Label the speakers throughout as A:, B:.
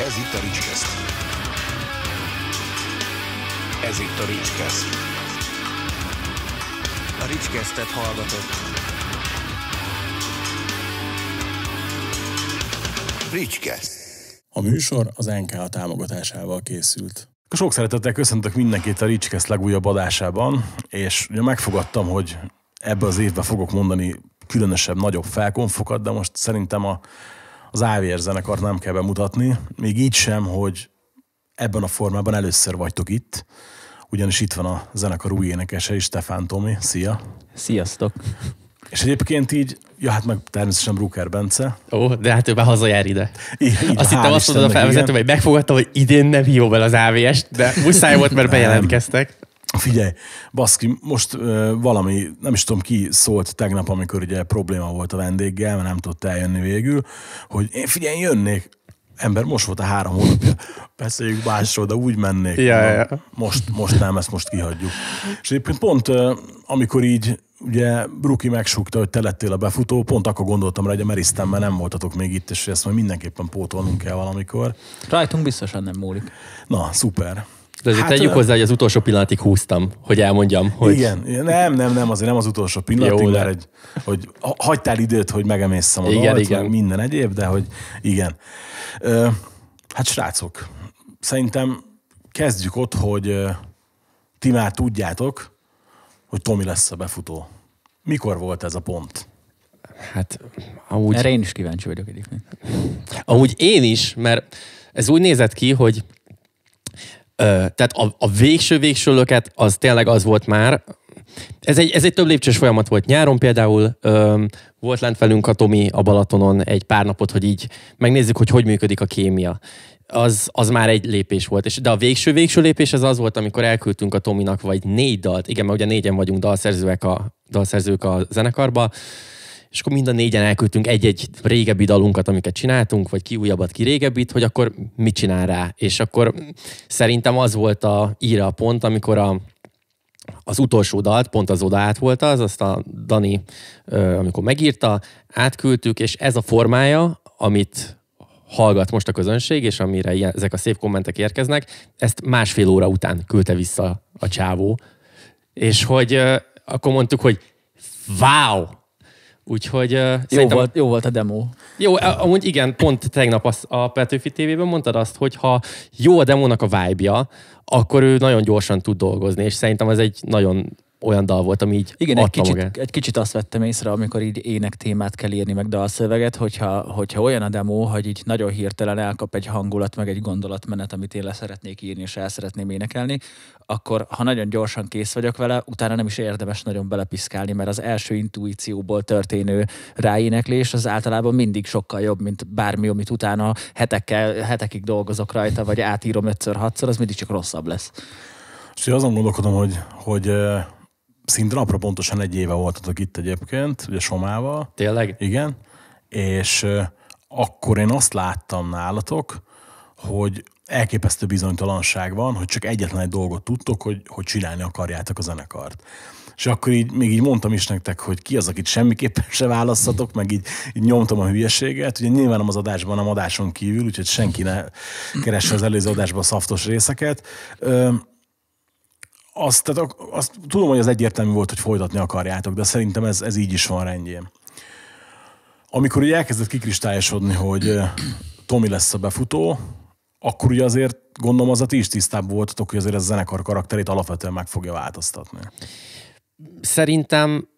A: Ez itt a Ricskeszt.
B: Ez itt a Ricskeszt. A Ricskesztet hallgatott. Ricskeszt.
A: A műsor az NK támogatásával készült. Sok szeretettel köszöntök mindenkit a Ricskeszt legújabb adásában, és ugye megfogadtam, hogy ebbe az évben fogok mondani különösebb, nagyobb felkonfokat, de most szerintem a az AVR zenekart nem kell bemutatni, még így sem, hogy ebben a formában először vagytok itt, ugyanis itt van a zenekar új énekese is, Stefán Tomi. Szia! Sziasztok! És egyébként így, ja hát meg természetesen
C: Bruker Bence. Ó, de hát ő már hazajár ide. Igen. azt hittem azt mondod a felvezetőben, hogy megfogadtam, hogy idén nem hívom el az AVS-t, de muszáj volt, mert bejelentkeztek.
A: Figyelj, baszki, most ö, valami, nem is tudom ki szólt tegnap, amikor ugye probléma volt a vendéggel, mert nem tudta eljönni végül, hogy én figyelj, jönnék, ember, most volt a három hónapja, beszéljük másról, de úgy mennék. Ja, ja. Most, most nem, ezt most kihagyjuk. És egyébként pont amikor így ugye Bruki megsúgta, hogy te lettél a befutó, pont akkor gondoltam rá, hogy a mert nem voltatok még itt, és ezt majd mindenképpen pótolnunk kell valamikor.
B: Rajtunk biztosan nem múlik.
A: Na, szuper.
C: De azért hát, tegyük hozzá, hogy az utolsó pillanatig húztam, hogy elmondjam. Hogy... Igen,
A: nem, nem, nem, azért nem az utolsó pillanatig, Jó, mert egy, hogy hagytál időt, hogy megemészszem a igen, dalt, igen. minden egyéb, de hogy igen. hát srácok, szerintem kezdjük ott, hogy ti már tudjátok, hogy Tomi lesz a befutó.
C: Mikor volt ez a pont? Hát, amúgy... Erre én is kíváncsi vagyok egyébként. Amúgy én is, mert ez úgy nézett ki, hogy tehát a, a végső-végső löket az tényleg az volt már, ez egy, ez egy több lépcsős folyamat volt. Nyáron például ö, volt lent velünk a Tomi a Balatonon egy pár napot, hogy így megnézzük, hogy hogy működik a kémia. Az, az már egy lépés volt. És, de a végső-végső lépés az az volt, amikor elküldtünk a Tominak vagy négy dalt. Igen, mert ugye négyen vagyunk dalszerzők a, dalszerzők a zenekarba és akkor mind a négyen elküldtünk egy-egy régebbi dalunkat, amiket csináltunk, vagy ki újabbat, ki régebbit, hogy akkor mit csinál rá. És akkor szerintem az volt a íra a pont, amikor a, az utolsó dalt, pont az oda át volt az, azt a Dani, amikor megírta, átküldtük, és ez a formája, amit hallgat most a közönség, és amire ilyen, ezek a szép kommentek érkeznek, ezt másfél óra után küldte vissza a csávó. És hogy akkor mondtuk, hogy wow, Úgyhogy uh, jó, volt, jó volt a demo. Jó, amúgy igen, pont tegnap az, a Petőfi TV-ben mondtad azt, hogy ha jó a demónak a vibe akkor ő nagyon gyorsan tud dolgozni, és szerintem ez egy nagyon olyan dal volt, ami így Igen, egy kicsit, magát.
B: egy kicsit azt vettem észre, amikor így ének témát kell írni, meg dalszöveget, hogyha, hogyha olyan a demo, hogy így nagyon hirtelen elkap egy hangulat, meg egy gondolatmenet, amit én le szeretnék írni, és el szeretném énekelni, akkor ha nagyon gyorsan kész vagyok vele, utána nem is érdemes nagyon belepiszkálni, mert az első intuícióból történő ráéneklés az általában mindig sokkal jobb, mint bármi, amit utána hetekkel, hetekig dolgozok rajta, vagy átírom ötször, hatszor, az mindig csak rosszabb lesz. És
A: azon gondolkodom, hogy, hogy eh, szinte napra pontosan egy éve voltatok itt egyébként, ugye Somával. Tényleg? Igen. És akkor én azt láttam nálatok, hogy elképesztő bizonytalanság van, hogy csak egyetlen egy dolgot tudtok, hogy, hogy csinálni akarjátok a zenekart. És akkor így, még így mondtam is nektek, hogy ki az, akit semmiképpen se választatok, meg így, így nyomtam a hülyeséget. Ugye nyilván nem az adásban, nem adáson kívül, úgyhogy senki ne keresse az előző adásban a szaftos részeket. Ö, azt, tehát azt tudom, hogy az egyértelmű volt, hogy folytatni akarjátok, de szerintem ez, ez így is van rendjén. Amikor ugye elkezdett kikristályosodni, hogy Tomi lesz a befutó, akkor ugye azért gondolom az a ti is tisztább voltatok, hogy azért ez a zenekar karakterét alapvetően meg fogja változtatni.
C: Szerintem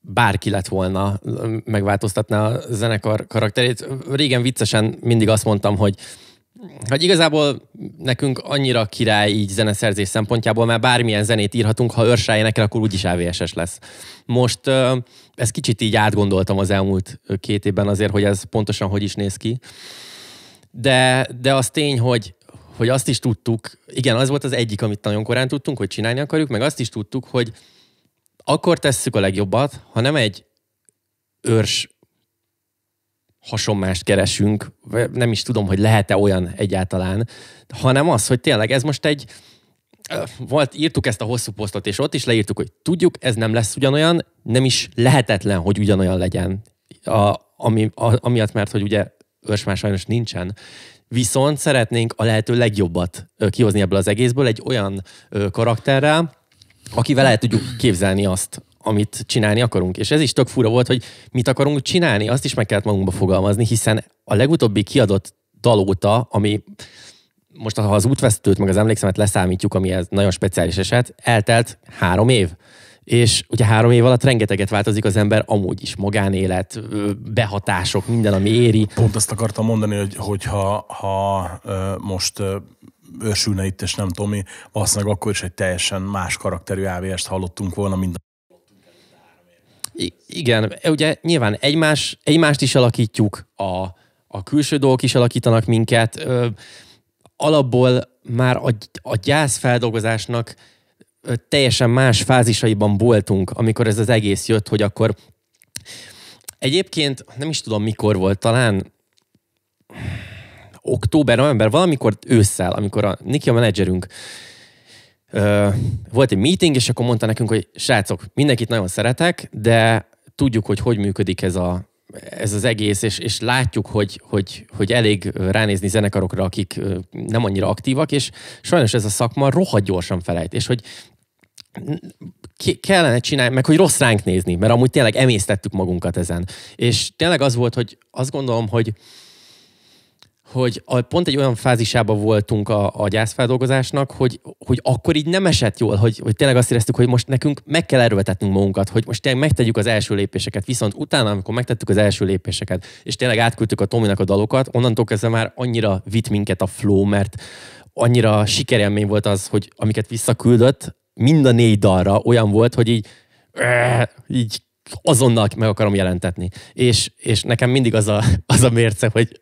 C: bárki lett volna, megváltoztatná a zenekar karakterét. Régen viccesen mindig azt mondtam, hogy hogy hát igazából nekünk annyira király így zeneszerzés szempontjából, mert bármilyen zenét írhatunk, ha őrsráj énekel, akkor úgyis AVS-es lesz. Most ezt kicsit így átgondoltam az elmúlt két évben azért, hogy ez pontosan hogy is néz ki. De, de az tény, hogy, hogy azt is tudtuk, igen, az volt az egyik, amit nagyon korán tudtunk, hogy csinálni akarjuk, meg azt is tudtuk, hogy akkor tesszük a legjobbat, ha nem egy őrs hasonmást keresünk, nem is tudom, hogy lehet-e olyan egyáltalán, hanem az, hogy tényleg ez most egy, volt, írtuk ezt a hosszú posztot, és ott is leírtuk, hogy tudjuk, ez nem lesz ugyanolyan, nem is lehetetlen, hogy ugyanolyan legyen, a, ami, a, amiatt, mert hogy ugye már sajnos nincsen, viszont szeretnénk a lehető legjobbat kihozni ebből az egészből, egy olyan karakterrel, akivel el tudjuk képzelni azt, amit csinálni akarunk. És ez is tök fura volt, hogy mit akarunk csinálni, azt is meg kellett magunkba fogalmazni, hiszen a legutóbbi kiadott dalóta, ami most ha az útvesztőt meg az emlékszemet leszámítjuk, ami ez nagyon speciális eset, eltelt három év. És ugye három év alatt rengeteget változik az ember, amúgy is magánélet, behatások, minden, ami éri. Pont azt
A: akartam mondani, hogy, hogy ha, ha most őrsülne itt, és nem Tomi, valószínűleg akkor is egy teljesen más karakterű AVS-t hallottunk volna, mint
C: igen, ugye nyilván egymás, egymást is alakítjuk, a, a külső dolgok is alakítanak minket. Ö, alapból már a, a gyászfeldolgozásnak teljesen más fázisaiban voltunk, amikor ez az egész jött, hogy akkor egyébként nem is tudom mikor volt, talán október, november, valamikor ősszel, amikor a Niki a menedzserünk Uh, volt egy meeting, és akkor mondta nekünk, hogy srácok, mindenkit nagyon szeretek, de tudjuk, hogy hogy működik ez, a, ez az egész, és, és látjuk, hogy, hogy, hogy elég ránézni zenekarokra, akik nem annyira aktívak, és sajnos ez a szakma rohadt gyorsan felejt, és hogy kellene csinálni, meg hogy rossz ránk nézni, mert amúgy tényleg emésztettük magunkat ezen. És tényleg az volt, hogy azt gondolom, hogy hogy a, pont egy olyan fázisában voltunk a, a gyászfeldolgozásnak, hogy, hogy akkor így nem esett jól, hogy, hogy tényleg azt éreztük, hogy most nekünk meg kell erőltetnünk magunkat, hogy most tényleg megtegyük az első lépéseket, viszont utána, amikor megtettük az első lépéseket, és tényleg átküldtük a Tominak a dalokat, onnantól kezdve már annyira vitt minket a flow, mert annyira sikerélmény volt az, hogy amiket visszaküldött, mind a négy dalra olyan volt, hogy így így azonnal meg akarom jelentetni. És, és nekem mindig az a, az a mérce, hogy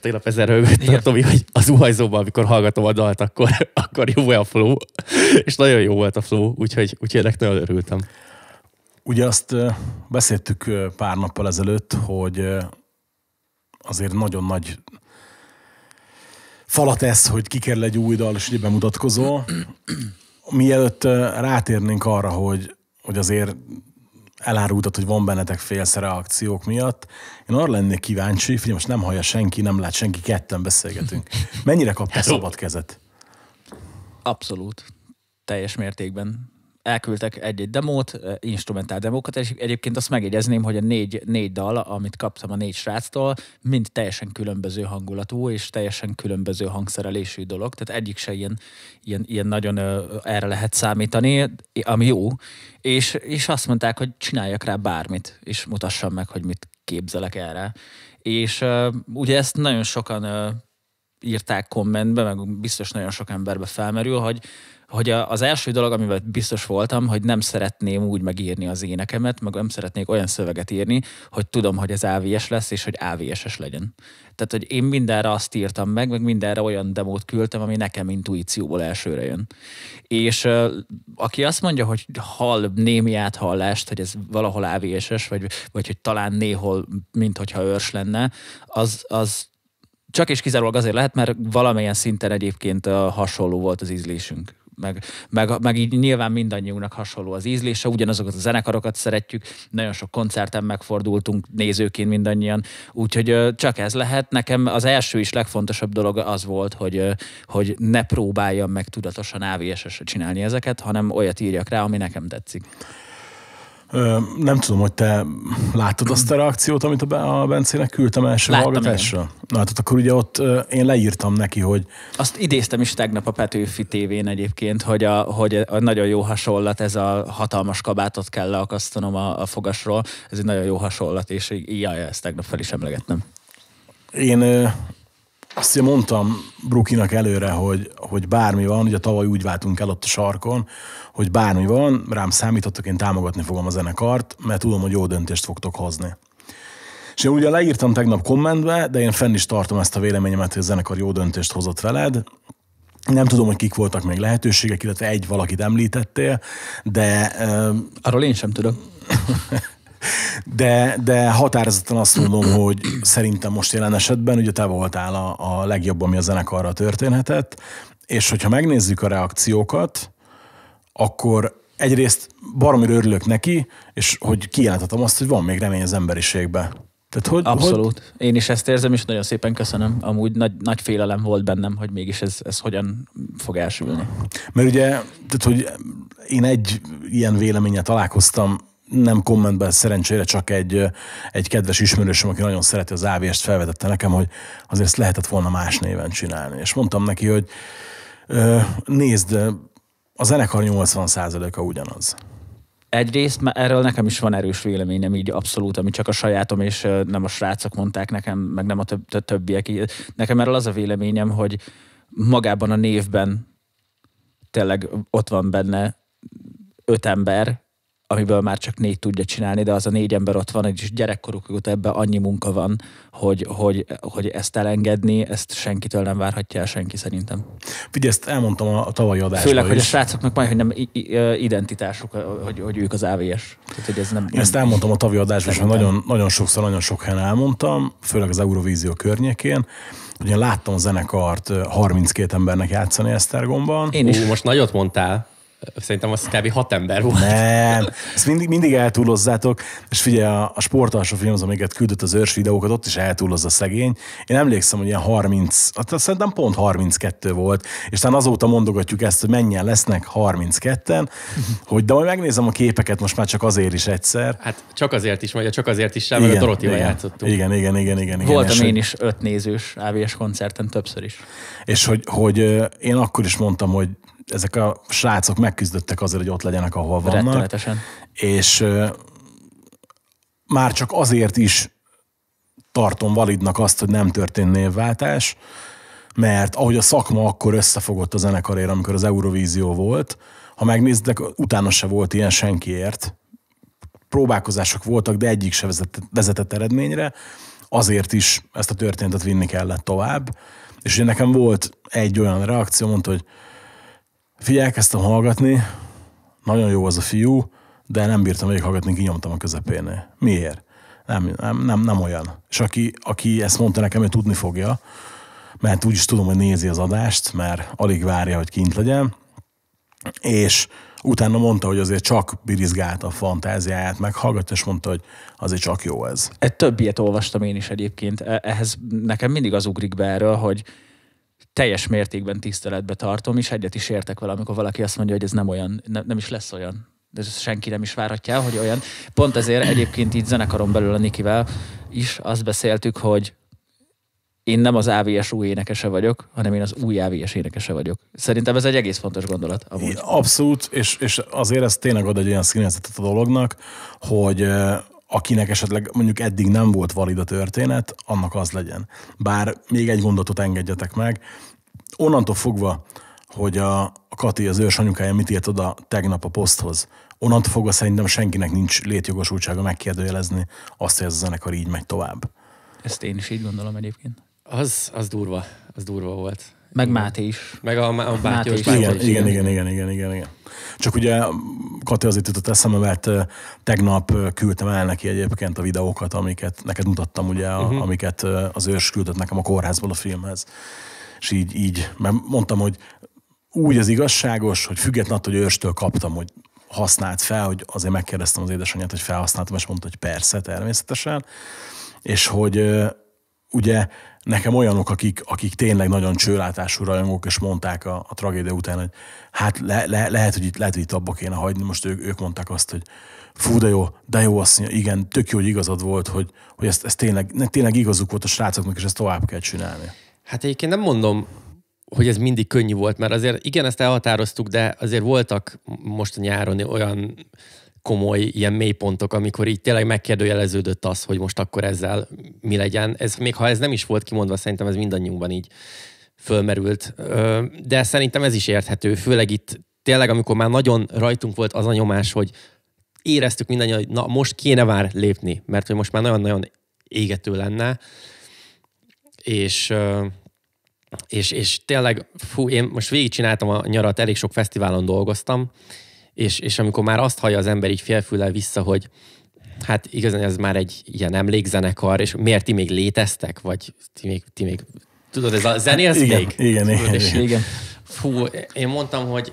C: tényleg ezer rögött Tomi, hogy az uhajzóban, amikor hallgatom a dalt, akkor, akkor jó-e a flow. És nagyon jó volt a flow, úgyhogy, úgyhogy ennek nagyon örültem. Ugye
A: azt beszéltük pár nappal ezelőtt, hogy azért nagyon nagy falat ez, hogy kikerül egy új dal, és ugye bemutatkozó. Mielőtt rátérnénk arra, hogy, hogy azért elárultad, hogy van bennetek félszere reakciók miatt. Én arra lennék kíváncsi, figyelj, most nem hallja senki, nem lát senki, ketten beszélgetünk. Mennyire kaptál szabad
B: kezet? Abszolút. Teljes mértékben elküldtek egy-egy demót, instrumentál demókat, és egyébként azt megjegyezném, hogy a négy, négy dal, amit kaptam a négy sráctól, mind teljesen különböző hangulatú és teljesen különböző hangszerelésű dolog, tehát egyik se ilyen, ilyen, ilyen nagyon ö, erre lehet számítani, ami jó, és, és azt mondták, hogy csináljak rá bármit, és mutassam meg, hogy mit képzelek erre. És ö, ugye ezt nagyon sokan ö, írták kommentbe, meg biztos nagyon sok emberbe felmerül, hogy hogy az első dolog, amivel biztos voltam, hogy nem szeretném úgy megírni az énekemet, meg nem szeretnék olyan szöveget írni, hogy tudom, hogy ez AVS lesz, és hogy AVS-es legyen. Tehát, hogy én mindenre azt írtam meg, meg mindenre olyan demót küldtem, ami nekem intuícióból elsőre jön. És aki azt mondja, hogy hall némi áthallást, hogy ez valahol AVS-es, vagy, vagy hogy talán néhol, mint hogyha őrs lenne, az, az csak és kizárólag azért lehet, mert valamilyen szinten egyébként hasonló volt az ízlésünk meg, meg, meg így nyilván mindannyiunknak hasonló az ízlése, ugyanazokat a zenekarokat szeretjük, nagyon sok koncerten megfordultunk nézőként mindannyian, úgyhogy csak ez lehet. Nekem az első és legfontosabb dolog az volt, hogy, hogy ne próbáljam meg tudatosan AVS-esre csinálni ezeket, hanem olyat írjak rá, ami nekem tetszik.
A: Nem tudom, hogy te láttad azt a reakciót, amit a Bencének küldtem első Láttam, hallgatásra? Igen. Na hát akkor ugye ott én leírtam neki, hogy...
B: Azt idéztem is tegnap a Petőfi tévén egyébként, hogy, a, hogy a nagyon jó hasonlat, ez a hatalmas kabátot kell leakasztanom a, a fogasról, ez egy nagyon jó hasonlat, és így, jaj, ezt tegnap fel is emlegettem. Én
A: azt én mondtam Brukinak előre, hogy, hogy bármi van, ugye tavaly úgy váltunk el ott a sarkon, hogy bármi van, rám számítottak, én támogatni fogom a zenekart, mert tudom, hogy jó döntést fogtok hozni. És én ugye leírtam tegnap kommentbe, de én fenn is tartom ezt a véleményemet, hogy a zenekar jó döntést hozott veled, nem tudom, hogy kik voltak még lehetőségek, illetve egy valakit említettél, de... Uh, Arról én sem tudom. De, de határozottan azt mondom, hogy szerintem most jelen esetben ugye te voltál a, a legjobb, ami a zenekarra történhetett, és hogyha megnézzük a reakciókat, akkor egyrészt baromira örülök neki, és hogy kijelentetem azt, hogy van még remény az emberiségbe. Tehát hogy, Abszolút.
B: Hogy... Én is ezt érzem, és nagyon szépen köszönöm. Amúgy nagy, nagy félelem volt bennem, hogy mégis ez, ez hogyan fog elsülni.
A: Mert ugye, tehát, hogy én egy ilyen véleménye találkoztam, nem kommentben szerencsére, csak egy, egy kedves ismerősöm, aki nagyon szereti az AVS-t, felvetette nekem, hogy azért ezt lehetett volna más néven csinálni. És mondtam neki, hogy nézd,
B: a zenekar 80%-a ugyanaz. Egyrészt mert erről nekem is van erős véleményem, így abszolút, ami csak a sajátom, és nem a srácok mondták nekem, meg nem a töb- többiek. Nekem erről az a véleményem, hogy magában a névben tényleg ott van benne öt ember, amiből már csak négy tudja csinálni, de az a négy ember ott van, és gyerekkoruk óta ebben annyi munka van, hogy, hogy, hogy ezt elengedni, ezt senkitől nem várhatja el senki szerintem. Figyelj, ezt elmondtam a, a tavalyi adásban Főleg, is. hogy a srácoknak majd, hogy nem identitásuk, hogy, hogy ők az AVS. Tehát, hogy ez nem, nem ezt
A: elmondtam a tavalyi adásban, és nagyon, nagyon sokszor, nagyon sok helyen elmondtam, főleg az Eurovízió környékén, Ugye láttam a zenekart 32 embernek játszani Esztergomban. Én is. Ú, most
C: nagyot mondtál. Szerintem az kb. hat ember volt. Nem,
A: ezt mindig, mindig eltúlozzátok, és figyelj, a, a sportalsó az, amiket küldött az őrs videókat, ott is eltúloz a szegény. Én emlékszem, hogy ilyen 30, hát szerintem pont 32 volt, és talán azóta mondogatjuk ezt, hogy mennyien lesznek 32-en, hogy de majd megnézem a képeket most már csak azért is egyszer.
C: Hát csak azért is, vagy csak azért is sem, mert a Dorotival játszottunk. Igen, igen, igen, igen. igen Voltam én is öt
B: nézős AVS koncerten többször is.
A: És hogy, hogy én akkor is mondtam, hogy ezek a srácok megküzdöttek azért, hogy ott legyenek, ahol vannak. És már csak azért is tartom validnak azt, hogy nem történt névváltás, mert ahogy a szakma akkor összefogott a zenekarért, amikor az Eurovízió volt, ha megnézitek, utána se volt ilyen senkiért. Próbálkozások voltak, de egyik se vezetett, vezetett eredményre, azért is ezt a történetet vinni kellett tovább. És ugye nekem volt egy olyan reakció, mondta, hogy Figyelj, elkezdtem hallgatni, nagyon jó az a fiú, de nem bírtam végig hallgatni, kinyomtam a közepénél. Miért? Nem, nem, nem, nem olyan. És aki, aki ezt mondta nekem, ő tudni fogja, mert úgyis tudom, hogy nézi az adást, mert alig várja, hogy kint legyen, és utána mondta, hogy azért csak birizgált a fantáziáját, meghallgatta,
B: és mondta, hogy azért csak jó ez. Egy több ilyet olvastam én is egyébként. E-, ehhez nekem mindig az ugrik be erről, hogy teljes mértékben tiszteletbe tartom, és egyet is értek vele, amikor valaki azt mondja, hogy ez nem olyan, ne, nem is lesz olyan. De ezt senki nem is várhatja hogy olyan. Pont ezért egyébként így zenekaron belül a Nikivel is azt beszéltük, hogy én nem az AVS új énekese vagyok, hanem én az új AVS énekese vagyok. Szerintem ez egy egész fontos gondolat. Amúgy.
A: Abszolút, és, és azért ez tényleg ad egy olyan színezetet a dolognak, hogy akinek esetleg mondjuk eddig nem volt valid a történet, annak az legyen. Bár még egy gondotot engedjetek meg, onnantól fogva, hogy a, Kati, az ős anyukája mit írt oda tegnap a poszthoz, onnantól fogva szerintem senkinek nincs létjogosultsága megkérdőjelezni azt, hogy ez a zenekar így megy tovább.
B: Ezt én is így gondolom egyébként.
C: Az, az durva, az durva volt. Meg Máté is. Meg a, a Máté is. Igen, igen, igen, igen, igen,
A: igen, igen, igen. Csak ugye Kati azért jutott eszembe, mert tegnap küldtem el neki egyébként a videókat, amiket neked mutattam, ugye, uh-huh. amiket az ős küldött nekem a kórházból a filmhez és így, így, mert mondtam, hogy úgy az igazságos, hogy függetlenül attól, hogy őrstől kaptam, hogy használt fel, hogy azért megkérdeztem az édesanyját, hogy felhasználtam, és mondta, hogy persze, természetesen, és hogy ugye nekem olyanok, akik, akik tényleg nagyon csőlátású rajongók, és mondták a, a tragédia után, hogy hát le, le, lehet, hogy itt, lehet, hogy itt abba kéne hagyni. Most ők, ők mondták azt, hogy fú, de jó, de jó, azt mondja, igen, tök jó, hogy igazad volt, hogy, hogy ez, ez tényleg, tényleg igazuk volt a srácoknak, és ezt tovább kell
C: csinálni. Hát egyébként nem mondom, hogy ez mindig könnyű volt, mert azért igen, ezt elhatároztuk, de azért voltak most a nyáron olyan komoly ilyen mélypontok, amikor így tényleg megkérdőjeleződött az, hogy most akkor ezzel mi legyen. Ez, még ha ez nem is volt kimondva, szerintem ez mindannyiunkban így fölmerült. De szerintem ez is érthető, főleg itt tényleg, amikor már nagyon rajtunk volt az a nyomás, hogy éreztük mindannyian, hogy na most kéne már lépni, mert hogy most már nagyon-nagyon égető lenne, és és, és tényleg, fú, én most végigcsináltam a nyarat, elég sok fesztiválon dolgoztam, és, és amikor már azt hallja az ember így félfüllel vissza, hogy hát igazán ez már egy ilyen emlékzenekar, és miért ti még léteztek, vagy ti még, ti még tudod, ez a zenélsz igen, még? Igen, tudod, igen, és, igen. Fú, én mondtam, hogy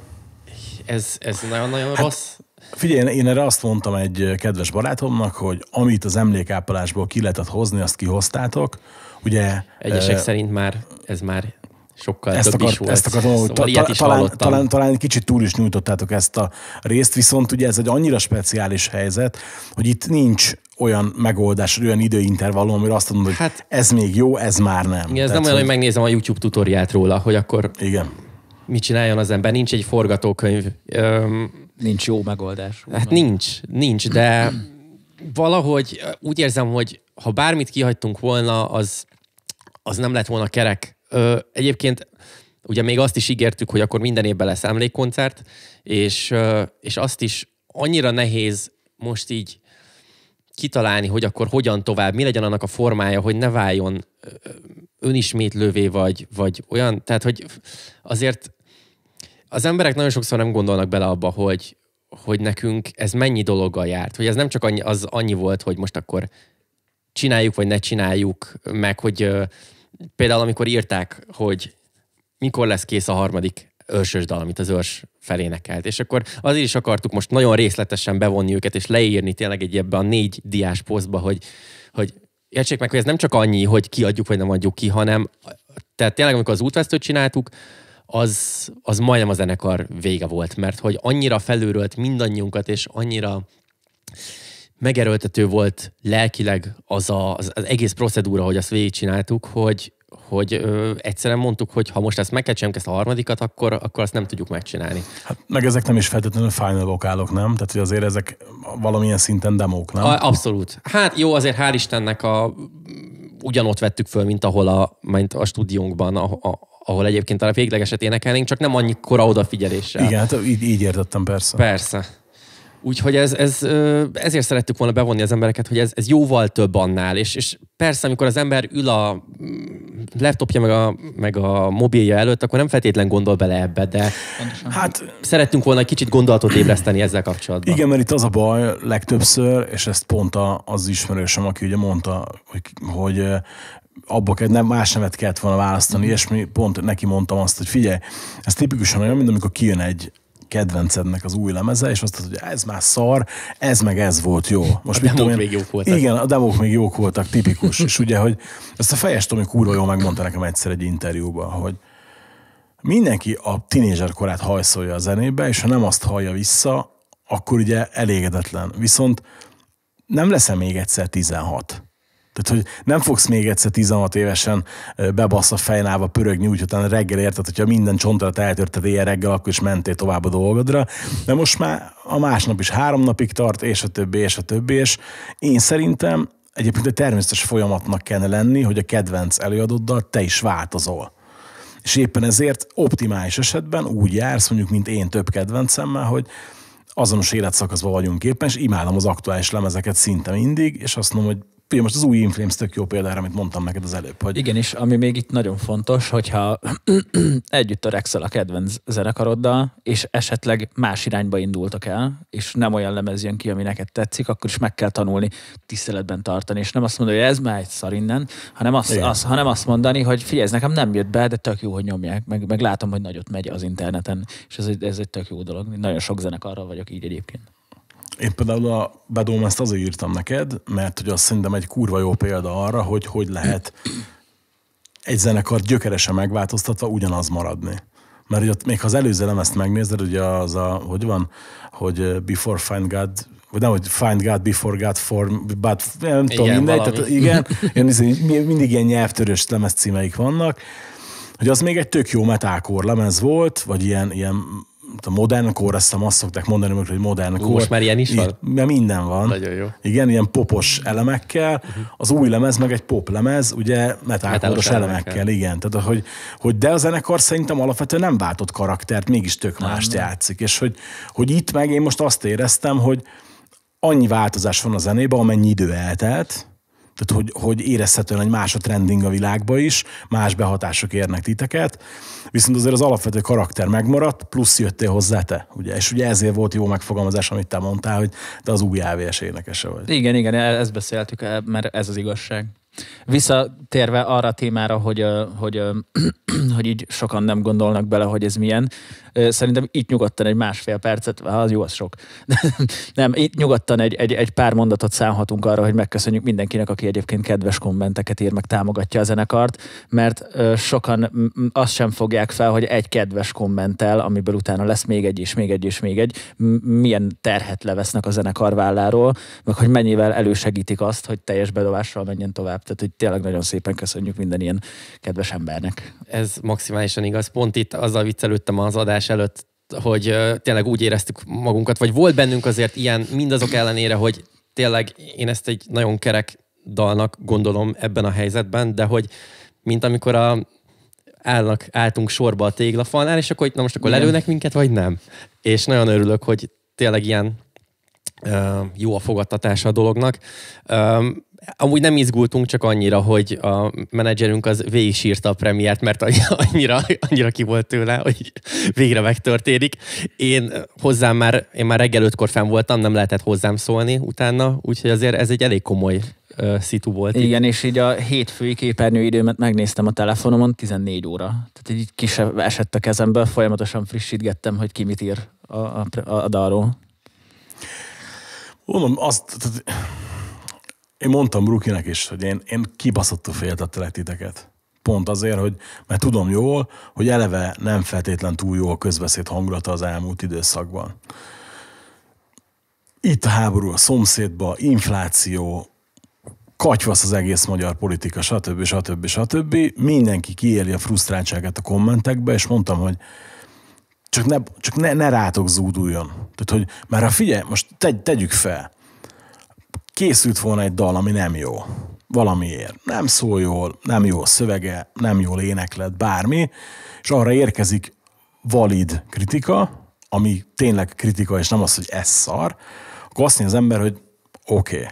C: ez, ez nagyon-nagyon hát, rossz.
A: Figyelj, én erre azt mondtam egy kedves barátomnak, hogy amit az emlékápolásból ki lehetett hozni, azt kihoztátok. Ugye, Egyesek e,
C: szerint már ez már sokkal ezt több akart, is volt. Ezt akartam, szóval ta, ta, talán, talán, talán egy
A: kicsit túl is nyújtottátok ezt a részt, viszont ugye ez egy annyira speciális helyzet, hogy itt nincs olyan megoldás, olyan időintervallum, amire azt mondod, hogy hát, ez még jó, ez már nem.
B: Igen, ez Tehát, nem olyan, hogy
C: megnézem a YouTube tutoriát róla, hogy akkor igen. mit csináljon az ember. Nincs egy forgatókönyv. Öm, Nincs jó megoldás. Hát nincs, nincs, de valahogy úgy érzem, hogy ha bármit kihagytunk volna, az, az nem lett volna kerek. Ö, egyébként ugye még azt is ígértük, hogy akkor minden évben lesz emlékkoncert, és, ö, és azt is annyira nehéz most így kitalálni, hogy akkor hogyan tovább, mi legyen annak a formája, hogy ne váljon önismétlővé vagy, vagy olyan, tehát hogy azért az emberek nagyon sokszor nem gondolnak bele abba, hogy, hogy nekünk ez mennyi dologgal járt. Hogy ez nem csak annyi, az annyi volt, hogy most akkor csináljuk, vagy ne csináljuk, meg hogy ö, például amikor írták, hogy mikor lesz kész a harmadik őrsös dal, amit az őrs felénekelt. És akkor azért is akartuk most nagyon részletesen bevonni őket, és leírni tényleg egy ebbe a négy diás posztba, hogy, hogy értsék meg, hogy ez nem csak annyi, hogy kiadjuk, vagy nem adjuk ki, hanem tehát tényleg, amikor az útvesztőt csináltuk, az, az majdnem a zenekar vége volt, mert hogy annyira felőrölt mindannyiunkat, és annyira megerőltető volt lelkileg az, a, az, az egész procedúra, hogy azt végigcsináltuk, hogy, hogy ö, egyszerűen mondtuk, hogy ha most ezt kell ezt a harmadikat, akkor, akkor azt nem tudjuk megcsinálni.
A: Hát meg ezek nem is feltétlenül final vokálok, nem? Tehát, hogy azért ezek valamilyen szinten demók, nem? A,
C: abszolút. Hát jó, azért hál' Istennek a ugyanott vettük föl, mint ahol a, mint a stúdiónkban, a, a, ahol egyébként a véglegeset énekelnénk, csak nem annyi kora odafigyeléssel. Igen, hát így, így értettem persze. Persze. Úgyhogy ez, ez, ezért szerettük volna bevonni az embereket, hogy ez, ez jóval több annál. És, és persze, amikor az ember ül a mm, laptopja meg a, meg a mobilja előtt, akkor nem feltétlen gondol bele ebbe, de hát, szerettünk volna egy kicsit gondolatot ébreszteni ezzel kapcsolatban.
A: Igen, mert itt az a baj legtöbbször, és ezt pont az ismerősöm, aki ugye mondta, hogy, hogy abba kell, nem, más nevet kellett volna választani, és mi pont neki mondtam azt, hogy figyelj, ez tipikusan olyan, mint amikor kijön egy kedvencednek az új lemeze, és azt mondta, hogy ez már szar, ez meg ez volt jó. Most a mit demók én, még jók voltak. Igen, a demók még jók voltak, tipikus. és ugye, hogy ezt a fejest Tomi kurva jól megmondta nekem egyszer egy interjúban, hogy mindenki a tinédzser korát hajszolja a zenébe, és ha nem azt hallja vissza, akkor ugye elégedetlen. Viszont nem leszem még egyszer 16. Tehát, hogy nem fogsz még egyszer 16 évesen bebasz a fejnálva pörögni, úgy, utána reggel érted, hogyha minden csontodat eltörted ilyen reggel, akkor is mentél tovább a dolgodra. De most már a másnap is három napig tart, és a többi, és a többi, és én szerintem egyébként egy természetes folyamatnak kellene lenni, hogy a kedvenc előadóddal te is változol. És éppen ezért optimális esetben úgy jársz, mondjuk, mint én több kedvencemmel, hogy azonos életszakaszban vagyunk éppen, és imádom az aktuális lemezeket szinte mindig, és azt mondom, hogy ugye most az új Inflames tök jó példára, amit mondtam neked az előbb. Hogy... Igen, és ami még
B: itt nagyon fontos, hogyha együtt törekszel a kedvenc zenekaroddal, és esetleg más irányba indultak el, és nem olyan lemez jön ki, ami neked tetszik, akkor is meg kell tanulni tiszteletben tartani, és nem azt mondani, hogy ez már egy szar innen, hanem azt, az, hanem azt mondani, hogy figyelj, nekem nem jött be, de tök jó, hogy nyomják, meg, meg látom, hogy nagyot megy az interneten, és ez egy, ez egy tök jó dolog. Nagyon sok zenekarral vagyok így egyébként. Én például a Bedom ezt azért írtam
A: neked, mert hogy az szerintem egy kurva jó példa arra, hogy hogy lehet egy zenekar gyökeresen megváltoztatva ugyanaz maradni. Mert ugye még ha az előző ezt megnézed, ugye az a, hogy van, hogy Before Find God, vagy nem, hogy Find God, Before God, For, but, nem tudom, igen, mindegy, tehát igen, én izé, mindig ilyen nyelvtörős lemez címeik vannak, hogy az még egy tök jó metálkor lemez volt, vagy ilyen, ilyen a modern kor, azt azt szokták mondani, hogy modern kor. Most már ilyen is van? mert minden van. Nagyon jó. Igen, ilyen popos elemekkel. Uh-huh. Az új lemez meg egy pop lemez, ugye metálkóros elemekkel. elemekkel. Igen, tehát hogy, hogy de a zenekar szerintem alapvetően nem váltott karaktert, mégis tök nem. mást játszik. És hogy, hogy itt meg én most azt éreztem, hogy annyi változás van a zenében, amennyi idő eltelt, tehát, hogy, hogy érezhetően egy más a trending a világba is, más behatások érnek titeket, viszont azért az alapvető karakter megmaradt, plusz jöttél hozzá te, ugye? És ugye ezért volt jó megfogalmazás, amit te mondtál, hogy te az új AVS énekese vagy.
B: Igen, igen, e- ezt beszéltük, e- mert ez az igazság. Visszatérve arra a témára, hogy, hogy, hogy így sokan nem gondolnak bele, hogy ez milyen, Szerintem itt nyugodtan egy másfél percet, az jó, az sok. Nem, itt nyugodtan egy, egy, egy pár mondatot számhatunk arra, hogy megköszönjük mindenkinek, aki egyébként kedves kommenteket ír, meg támogatja a zenekart, mert sokan azt sem fogják fel, hogy egy kedves kommentel, amiből utána lesz még egy, és még egy, és még egy, milyen terhet levesznek a zenekar válláról, meg hogy mennyivel elősegítik azt, hogy teljes bedobással menjen tovább. Tehát, hogy tényleg nagyon szépen köszönjük minden ilyen kedves embernek.
C: Ez maximálisan igaz. Pont itt azzal viccelődtem az adás adás előtt, hogy tényleg úgy éreztük magunkat, vagy volt bennünk azért ilyen, mindazok ellenére, hogy tényleg én ezt egy nagyon kerek dalnak gondolom ebben a helyzetben, de hogy mint amikor a állnak, álltunk sorba a téglafalnál, és akkor, na most akkor lelőnek minket, vagy nem? És nagyon örülök, hogy tényleg ilyen uh, jó a fogadtatása a dolognak. Um, Amúgy nem izgultunk csak annyira, hogy a menedzserünk az végig sírta a premiért, mert annyira, annyira ki volt tőle, hogy végre megtörténik. Én hozzám már, én már reggel ötkor fenn voltam, nem lehetett hozzám szólni utána, úgyhogy azért ez egy elég komoly uh, szitu volt. Igen,
B: így. és így a hétfői képernyőidőmet megnéztem a telefonomon, 14 óra. Tehát így kisebb esett a kezemből, folyamatosan frissítgettem, hogy ki mit ír a, a, a dalról. Mondom, azt, tehát
A: én mondtam Brukinek is, hogy én, én kibaszottul féltettelek titeket. Pont azért, hogy, mert tudom jól, hogy eleve nem feltétlen túl jó a közbeszéd hangulata az elmúlt időszakban. Itt a háború a szomszédba, infláció, katyvasz az egész magyar politika, stb. stb. stb. Mindenki kiéli a frusztráltságát a kommentekbe, és mondtam, hogy csak ne, csak ne, ne rátok zúduljon. Tehát, hogy már ha figyelj, most tegy, tegyük fel, készült volna egy dal, ami nem jó. Valamiért. Nem szól jól, nem jó szövege, nem jól éneklet, bármi, és arra érkezik valid kritika, ami tényleg kritika, és nem az, hogy ez szar, akkor azt mondja az ember, hogy oké. Okay.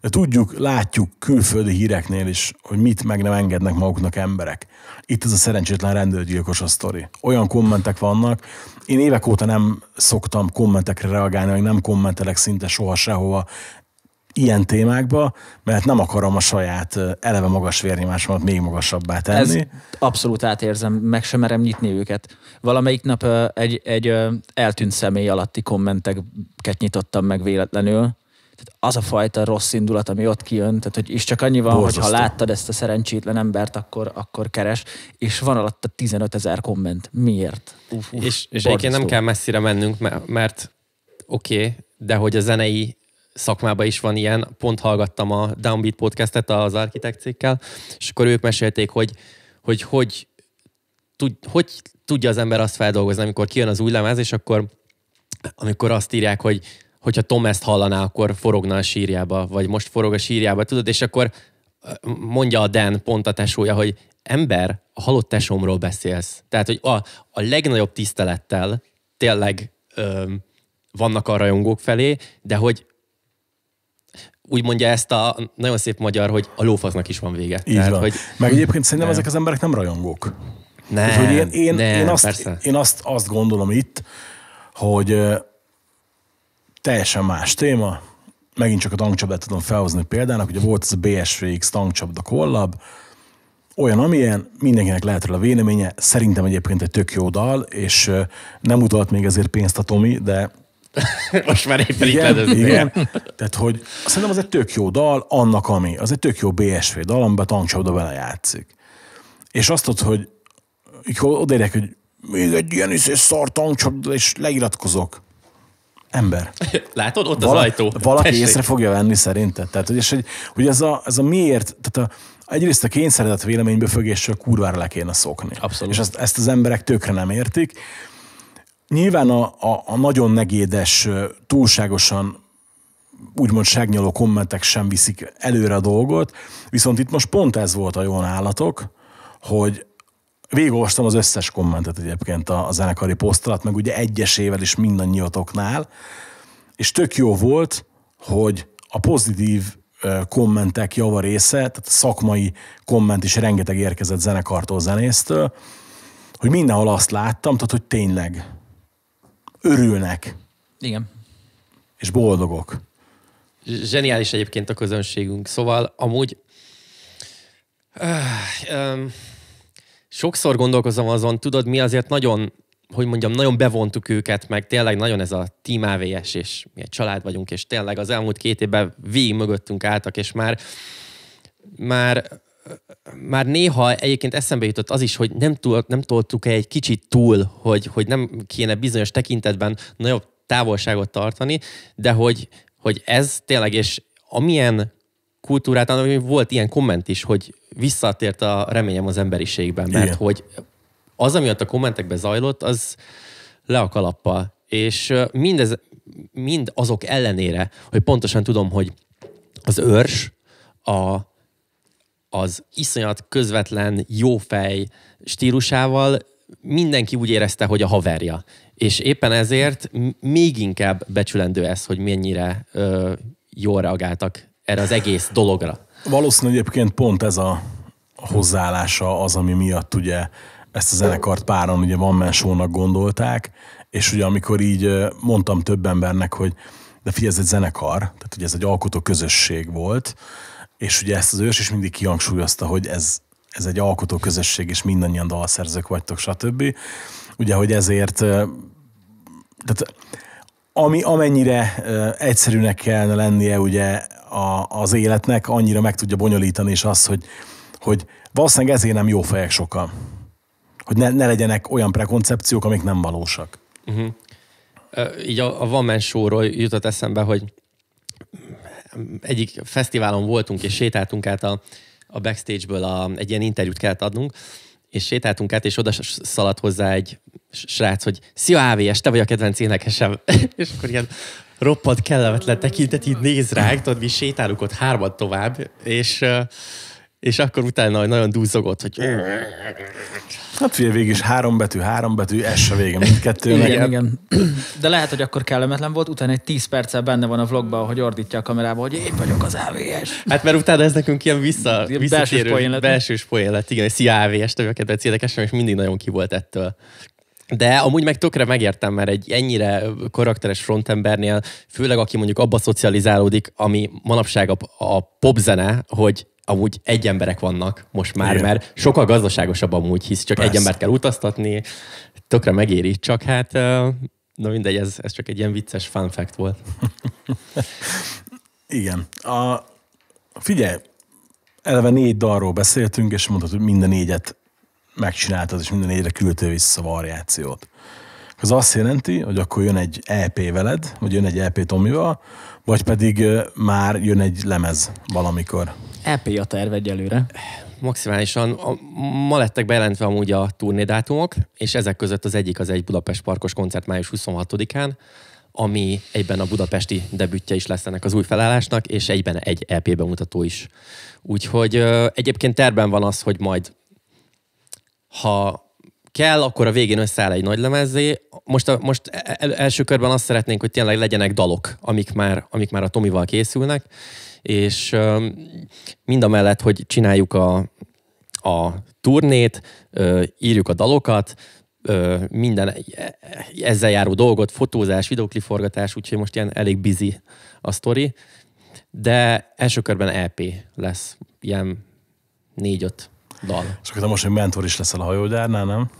A: De tudjuk, látjuk külföldi híreknél is, hogy mit meg nem engednek maguknak emberek. Itt ez a szerencsétlen rendőrgyilkos a sztori. Olyan kommentek vannak, én évek óta nem szoktam kommentekre reagálni, vagy nem kommentelek szinte soha sehova ilyen témákba, mert nem akarom a saját eleve magas vérnyomásomat még magasabbá tenni. Ez
B: abszolút átérzem, meg sem merem nyitni őket. Valamelyik nap egy, egy eltűnt személy alatti kommenteket nyitottam meg véletlenül, tehát az a fajta rossz indulat, ami ott kijön, tehát hogy is csak annyi van, Borzasztó. hogy ha láttad ezt a szerencsétlen embert, akkor, akkor keres, és van alatta 15 ezer komment. Miért?
C: Uf, uf, és, és egyébként nem kell messzire mennünk, mert, mert oké, okay, de hogy a zenei szakmában is van ilyen, pont hallgattam a Downbeat podcastet az Architect cégkel, és akkor ők mesélték, hogy hogy, hogy, tud, hogy tudja az ember azt feldolgozni, amikor kijön az új lemez, és akkor amikor azt írják, hogy hogyha Tom ezt hallaná, akkor forogna a sírjába, vagy most forog a sírjába, tudod, és akkor mondja a Dan pont a tesója, hogy ember, a halott tesómról beszélsz. Tehát, hogy a, a legnagyobb tisztelettel tényleg ö, vannak a rajongók felé, de hogy úgy mondja ezt a nagyon szép magyar, hogy a lófaznak is van vége. Így Tehát, van. Hogy... Meg hm, egyébként szerintem ezek
A: az emberek nem rajongók. Nem, hogy én, én, nem, én, azt, én azt, azt gondolom itt, hogy teljesen más téma, megint csak a tankcsapdát tudom felhozni példának, ugye volt ez a BSVX tankcsapda kollab, olyan, amilyen, mindenkinek lehet róla véleménye, szerintem egyébként egy tök jó dal, és nem utalt még ezért pénzt a Tomi, de
C: Most már éppen igen, itt Igen.
A: Tehát, hogy szerintem az egy tök jó dal, annak ami. Az egy tök jó BSV dal, amiben a tankcsapda belejátszik. És azt tudod, hogy odérek, hogy még egy ilyen izé szar tankcsapda, és leiratkozok. Ember. Látod? Ott Val- az ajtó. Valaki Tessék. észre fogja venni szerinted. Tehát, hogy, és, hogy, hogy ez, a, ez a miért, tehát a, egyrészt a kényszeredett véleménybefögésről kurvára le kéne szokni. Abszolút. És ezt, ezt az emberek tökre nem értik. Nyilván a, a, a nagyon negédes, túlságosan úgymond segnyaló kommentek sem viszik előre a dolgot, viszont itt most pont ez volt a jó állatok, hogy végigolvastam az összes kommentet egyébként a, a zenekari posztalat, meg ugye egyesével is mindannyiatoknál, és tök jó volt, hogy a pozitív kommentek java része, tehát szakmai komment is rengeteg érkezett zenekartól, zenésztől, hogy mindenhol azt láttam, tehát hogy tényleg örülnek. Igen. És boldogok.
C: Zseniális egyébként a közönségünk. Szóval amúgy eh, sokszor gondolkozom azon, tudod, mi azért nagyon hogy mondjam, nagyon bevontuk őket, meg tényleg nagyon ez a Team AVS, és mi egy család vagyunk, és tényleg az elmúlt két évben végig mögöttünk álltak, és már, már már néha egyébként eszembe jutott az is, hogy nem, túl, nem toltuk -e egy kicsit túl, hogy, hogy nem kéne bizonyos tekintetben nagyobb távolságot tartani, de hogy, hogy ez tényleg, és amilyen kultúrát, ami volt ilyen komment is, hogy visszatért a reményem az emberiségben, mert Igen. hogy az, ami ott a kommentekben zajlott, az le a kalappal. És mindez, mind azok ellenére, hogy pontosan tudom, hogy az őrs, a az iszonyat közvetlen, jófej stílusával mindenki úgy érezte, hogy a haverja. És éppen ezért még inkább becsülendő ez, hogy mennyire ö, jól reagáltak erre az egész dologra.
A: Valószínűleg egyébként pont ez a hozzáállása az, ami miatt ugye ezt a zenekart páron ugye van mensónak gondolták, és ugye amikor így mondtam több embernek, hogy de figyelj, ez egy zenekar, tehát ugye ez egy alkotó közösség volt, és ugye ezt az ős is mindig kihangsúlyozta, hogy ez, ez egy alkotó közösség, és mindannyian dalszerzők vagytok, stb. Ugye, hogy ezért tehát ami, amennyire egyszerűnek kellene lennie ugye a, az életnek, annyira meg tudja bonyolítani és az, hogy, hogy valószínűleg ezért nem jó fejek sokan. Hogy ne, ne legyenek olyan prekoncepciók, amik nem valósak.
B: Uh-huh.
C: Így a, a Van Man jutott eszembe, hogy egyik fesztiválon voltunk, és sétáltunk át a, a backstage-ből, a, egy ilyen interjút kellett adnunk, és sétáltunk át, és oda szaladt hozzá egy srác, hogy szia AVS, te vagy a kedvenc énekesem. és akkor ilyen roppant kellemetlen tekintet, így néz rá, tudod, mi sétálunk ott hárman tovább, és és akkor utána nagyon dúzogott, hogy...
A: Hát figyelj, végig is három betű, három betű, ez a vége mindkettő. Igen, igen.
B: De lehet, hogy akkor kellemetlen volt, utána egy tíz perccel benne van a vlogban, hogy ordítja a kamerába, hogy én vagyok az
C: AVS. Hát mert utána ez nekünk ilyen vissza, visszatérő, belső poén lett. igen, szia AVS, tök a kedvenc érdekesem, és mindig nagyon ki volt ettől. De amúgy meg tökre megértem, mert egy ennyire karakteres frontembernél, főleg aki mondjuk abba szocializálódik, ami manapság a, a popzene, hogy amúgy egy emberek vannak most már, Igen. mert sokkal gazdaságosabb amúgy, hisz csak Persze. egy embert kell utaztatni, tökre megéri, csak hát na mindegy, ez, ez csak egy ilyen vicces fun fact volt. Igen. A, figyelj,
A: eleve négy dalról beszéltünk, és mondtad, hogy minden négyet megcsináltad, és minden négyre küldtél vissza variációt. Az azt jelenti, hogy akkor jön egy EP veled, vagy jön egy EP Tomival, vagy pedig már jön egy lemez valamikor.
C: EP a terv egyelőre. Maximálisan. A, ma lettek bejelentve amúgy a turnédátumok, és ezek között az egyik az egy Budapest Parkos koncert május 26-án, ami egyben a budapesti debütje is lesz ennek az új felállásnak, és egyben egy EP bemutató is. Úgyhogy ö, egyébként terben van az, hogy majd ha kell, akkor a végén összeáll egy nagy lemezé. Most, a, most el, e, első körben azt szeretnénk, hogy tényleg legyenek dalok, amik már, amik már a Tomival készülnek, és mind a mellett, hogy csináljuk a, a turnét, írjuk a dalokat, minden e, e, ezzel járó dolgot, fotózás, videokliforgatás, úgyhogy most ilyen elég busy a sztori, de első körben EP lesz, ilyen négy-öt dal. És akkor most, egy mentor is leszel a hajógyárnál, nem?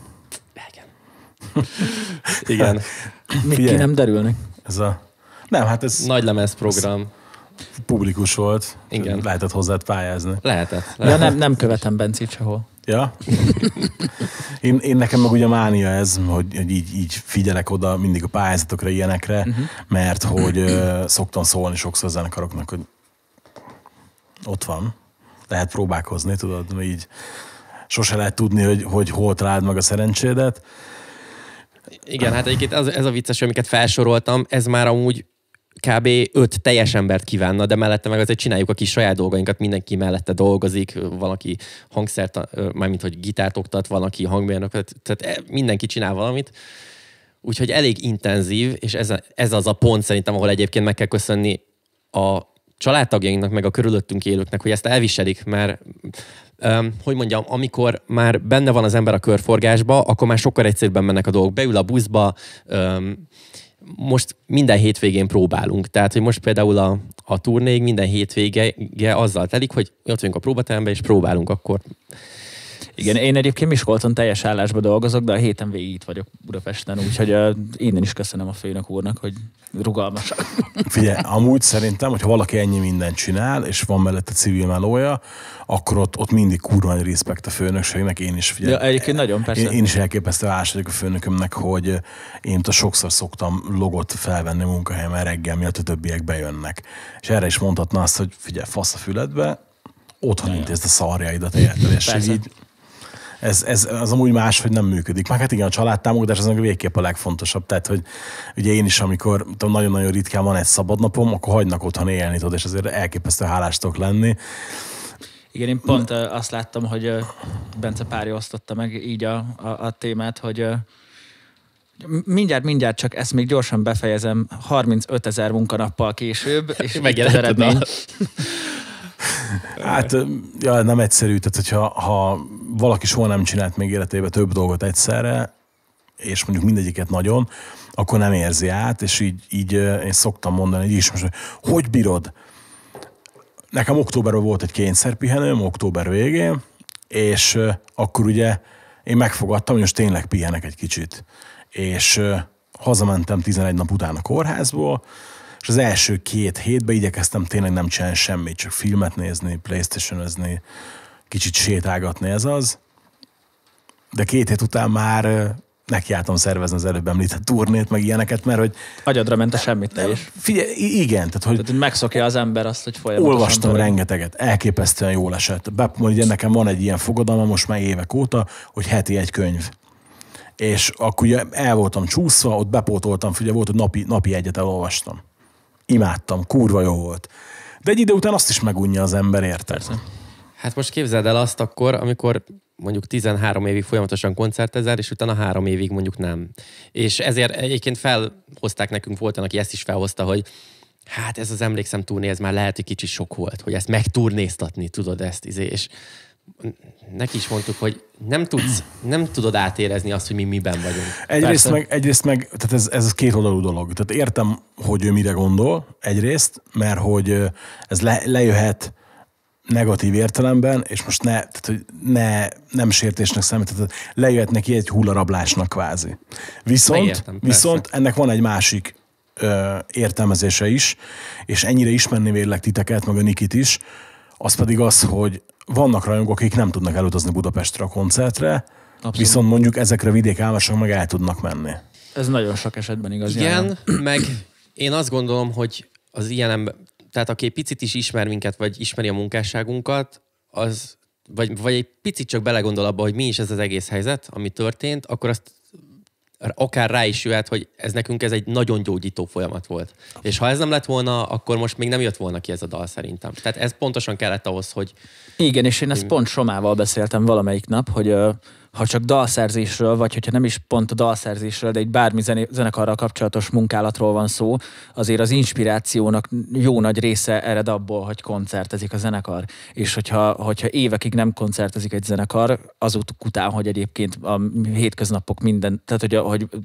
C: Igen. Igen. Még ki
B: nem derülnek.
A: Ez a... Nem, hát ez... Nagy lemez program. Ez publikus volt.
B: Igen. Lehetett hozzád pályázni. Lehetett. lehetett. Ja, nem, nem követem Bencét sehol. Ja?
A: Én, én nekem meg ugye mánia ez, hogy, hogy így, így figyelek oda mindig a pályázatokra, ilyenekre, uh-huh. mert hogy uh, szoktam szólni sokszor a zenekaroknak, hogy ott van, lehet próbálkozni, tudod, így sose lehet tudni, hogy, hogy hol találd meg a szerencsédet.
C: Igen, hát egyébként ez a vicces, amiket felsoroltam, ez már amúgy kb. öt teljes embert kívánna, de mellette meg azért csináljuk a kis saját dolgainkat, mindenki mellette dolgozik, valaki hangszert, mármint hogy gitárt oktat, valaki hangmérnököt, tehát e, mindenki csinál valamit. Úgyhogy elég intenzív, és ez, a, ez az a pont szerintem, ahol egyébként meg kell köszönni a családtagjainknak, meg a körülöttünk élőknek, hogy ezt elviselik, mert um, hogy mondjam, amikor már benne van az ember a körforgásba, akkor már sokkal egyszerűbben mennek a dolgok. Beül a buszba, um, most minden hétvégén próbálunk. Tehát, hogy most például a, a turnéig minden hétvége azzal telik, hogy ott vagyunk a próbateremben, és próbálunk akkor igen, én egyébként
B: Miskolcon teljes állásban dolgozok, de a héten végig itt vagyok Budapesten, úgyhogy én innen is köszönöm a főnök úrnak, hogy rugalmasak.
A: Figyelj, amúgy szerintem, hogyha valaki ennyi mindent csinál, és van mellette civil melója, akkor ott, ott mindig kurva nagy respekt a főnökségnek, én is figyelj. Ja,
B: egyébként nagyon, persze. Én, én is
A: elképesztő állás vagyok a főnökömnek, hogy én a sokszor szoktam logot felvenni a munkahelyemen reggel, miatt a többiek bejönnek. És erre is mondhatná, azt, hogy figyelj, fasz a füledbe, otthon intézd a szarjaidat életed, és így ez, ez az amúgy máshogy nem működik. Meg hát igen, a családtámogatás az meg végképp a legfontosabb. Tehát, hogy ugye én is, amikor tudom, nagyon-nagyon ritkán van egy szabadnapom, akkor hagynak otthon élni, tudod, és azért elképesztő hálástok lenni.
B: Igen, én pont Na. azt láttam, hogy Bence Pári osztotta meg így a, a, a témát, hogy Mindjárt, mindjárt, csak ezt még gyorsan befejezem. 35 ezer munkanappal később, és Megjelent az eredmény. Hát,
A: ja, nem egyszerű, tehát hogyha ha valaki soha nem csinált még életében több dolgot egyszerre, és mondjuk mindegyiket nagyon, akkor nem érzi át, és így, így én szoktam mondani, így is most, hogy, hogy bírod? Nekem októberben volt egy kényszerpihenőm, október végén, és akkor ugye én megfogadtam, hogy most tényleg pihenek egy kicsit. És hazamentem 11 nap után a kórházból, és az első két hétben igyekeztem tényleg nem csinálni semmit, csak filmet nézni, playstation kicsit sétálgatni, ez az. De két hét után már nekiálltam szervezni az előbb említett turnét, meg ilyeneket, mert hogy...
B: Agyadra ment a semmit te is. Figyelj, igen, tehát hogy... Tehát, hogy megszokja az ember azt, hogy folyamatosan... Olvastam terül.
A: rengeteget, elképesztően jól esett. Be, mondja, nekem van egy ilyen fogadalma most már évek óta, hogy heti egy könyv. És akkor ugye el voltam csúszva, ott bepótoltam, ugye volt, hogy napi, napi egyet elolvastam imádtam, kurva jó volt. De egy idő után azt is megunja az ember, érted?
C: Hát most képzeld el azt akkor, amikor mondjuk 13 évig folyamatosan koncertezel, és utána három évig mondjuk nem. És ezért egyébként felhozták nekünk, volt, aki ezt is felhozta, hogy hát ez az emlékszem túrné, ez már lehet, hogy kicsi sok volt, hogy ezt megturnéztatni, tudod ezt, izé, és neki is mondtuk, hogy nem tudsz, nem tudod átérezni azt, hogy mi miben vagyunk. Egyrészt Persze. meg, egyrészt meg tehát ez, ez két oldalú
A: dolog. Tehát értem, hogy ő mire gondol, egyrészt, mert hogy ez le, lejöhet negatív értelemben, és most ne, tehát, hogy ne, nem sértésnek számít, tehát lejöhet neki egy hullarablásnak kvázi. Viszont, értem, viszont ennek van egy másik ö, értelmezése is, és ennyire ismerni vélek titeket, meg a Nikit is, az pedig az, hogy vannak rajongók, akik nem tudnak elutazni Budapestre a koncertre, Abszolút. viszont mondjuk ezekre vidék állomásak meg el tudnak menni.
C: Ez nagyon sok esetben igaz. Igen, jelen. meg én azt gondolom, hogy az ilyen tehát aki egy picit is ismer minket, vagy ismeri a munkásságunkat, az, vagy, vagy egy picit csak belegondol abba, hogy mi is ez az egész helyzet, ami történt, akkor azt akár rá is jöhet, hogy ez nekünk ez egy nagyon gyógyító folyamat volt. És ha ez nem lett volna, akkor most még nem jött volna ki ez a dal szerintem. Tehát ez pontosan kellett ahhoz, hogy... Igen, és én ezt pont Somával beszéltem valamelyik nap, hogy
B: ha csak dalszerzésről, vagy hogyha nem is pont a dalszerzésről, de egy bármi zenekarral kapcsolatos munkálatról van szó, azért az inspirációnak jó nagy része ered abból, hogy koncertezik a zenekar. És hogyha, hogyha évekig nem koncertezik egy zenekar, azután, után, hogy egyébként a hétköznapok minden, tehát hogy, hogy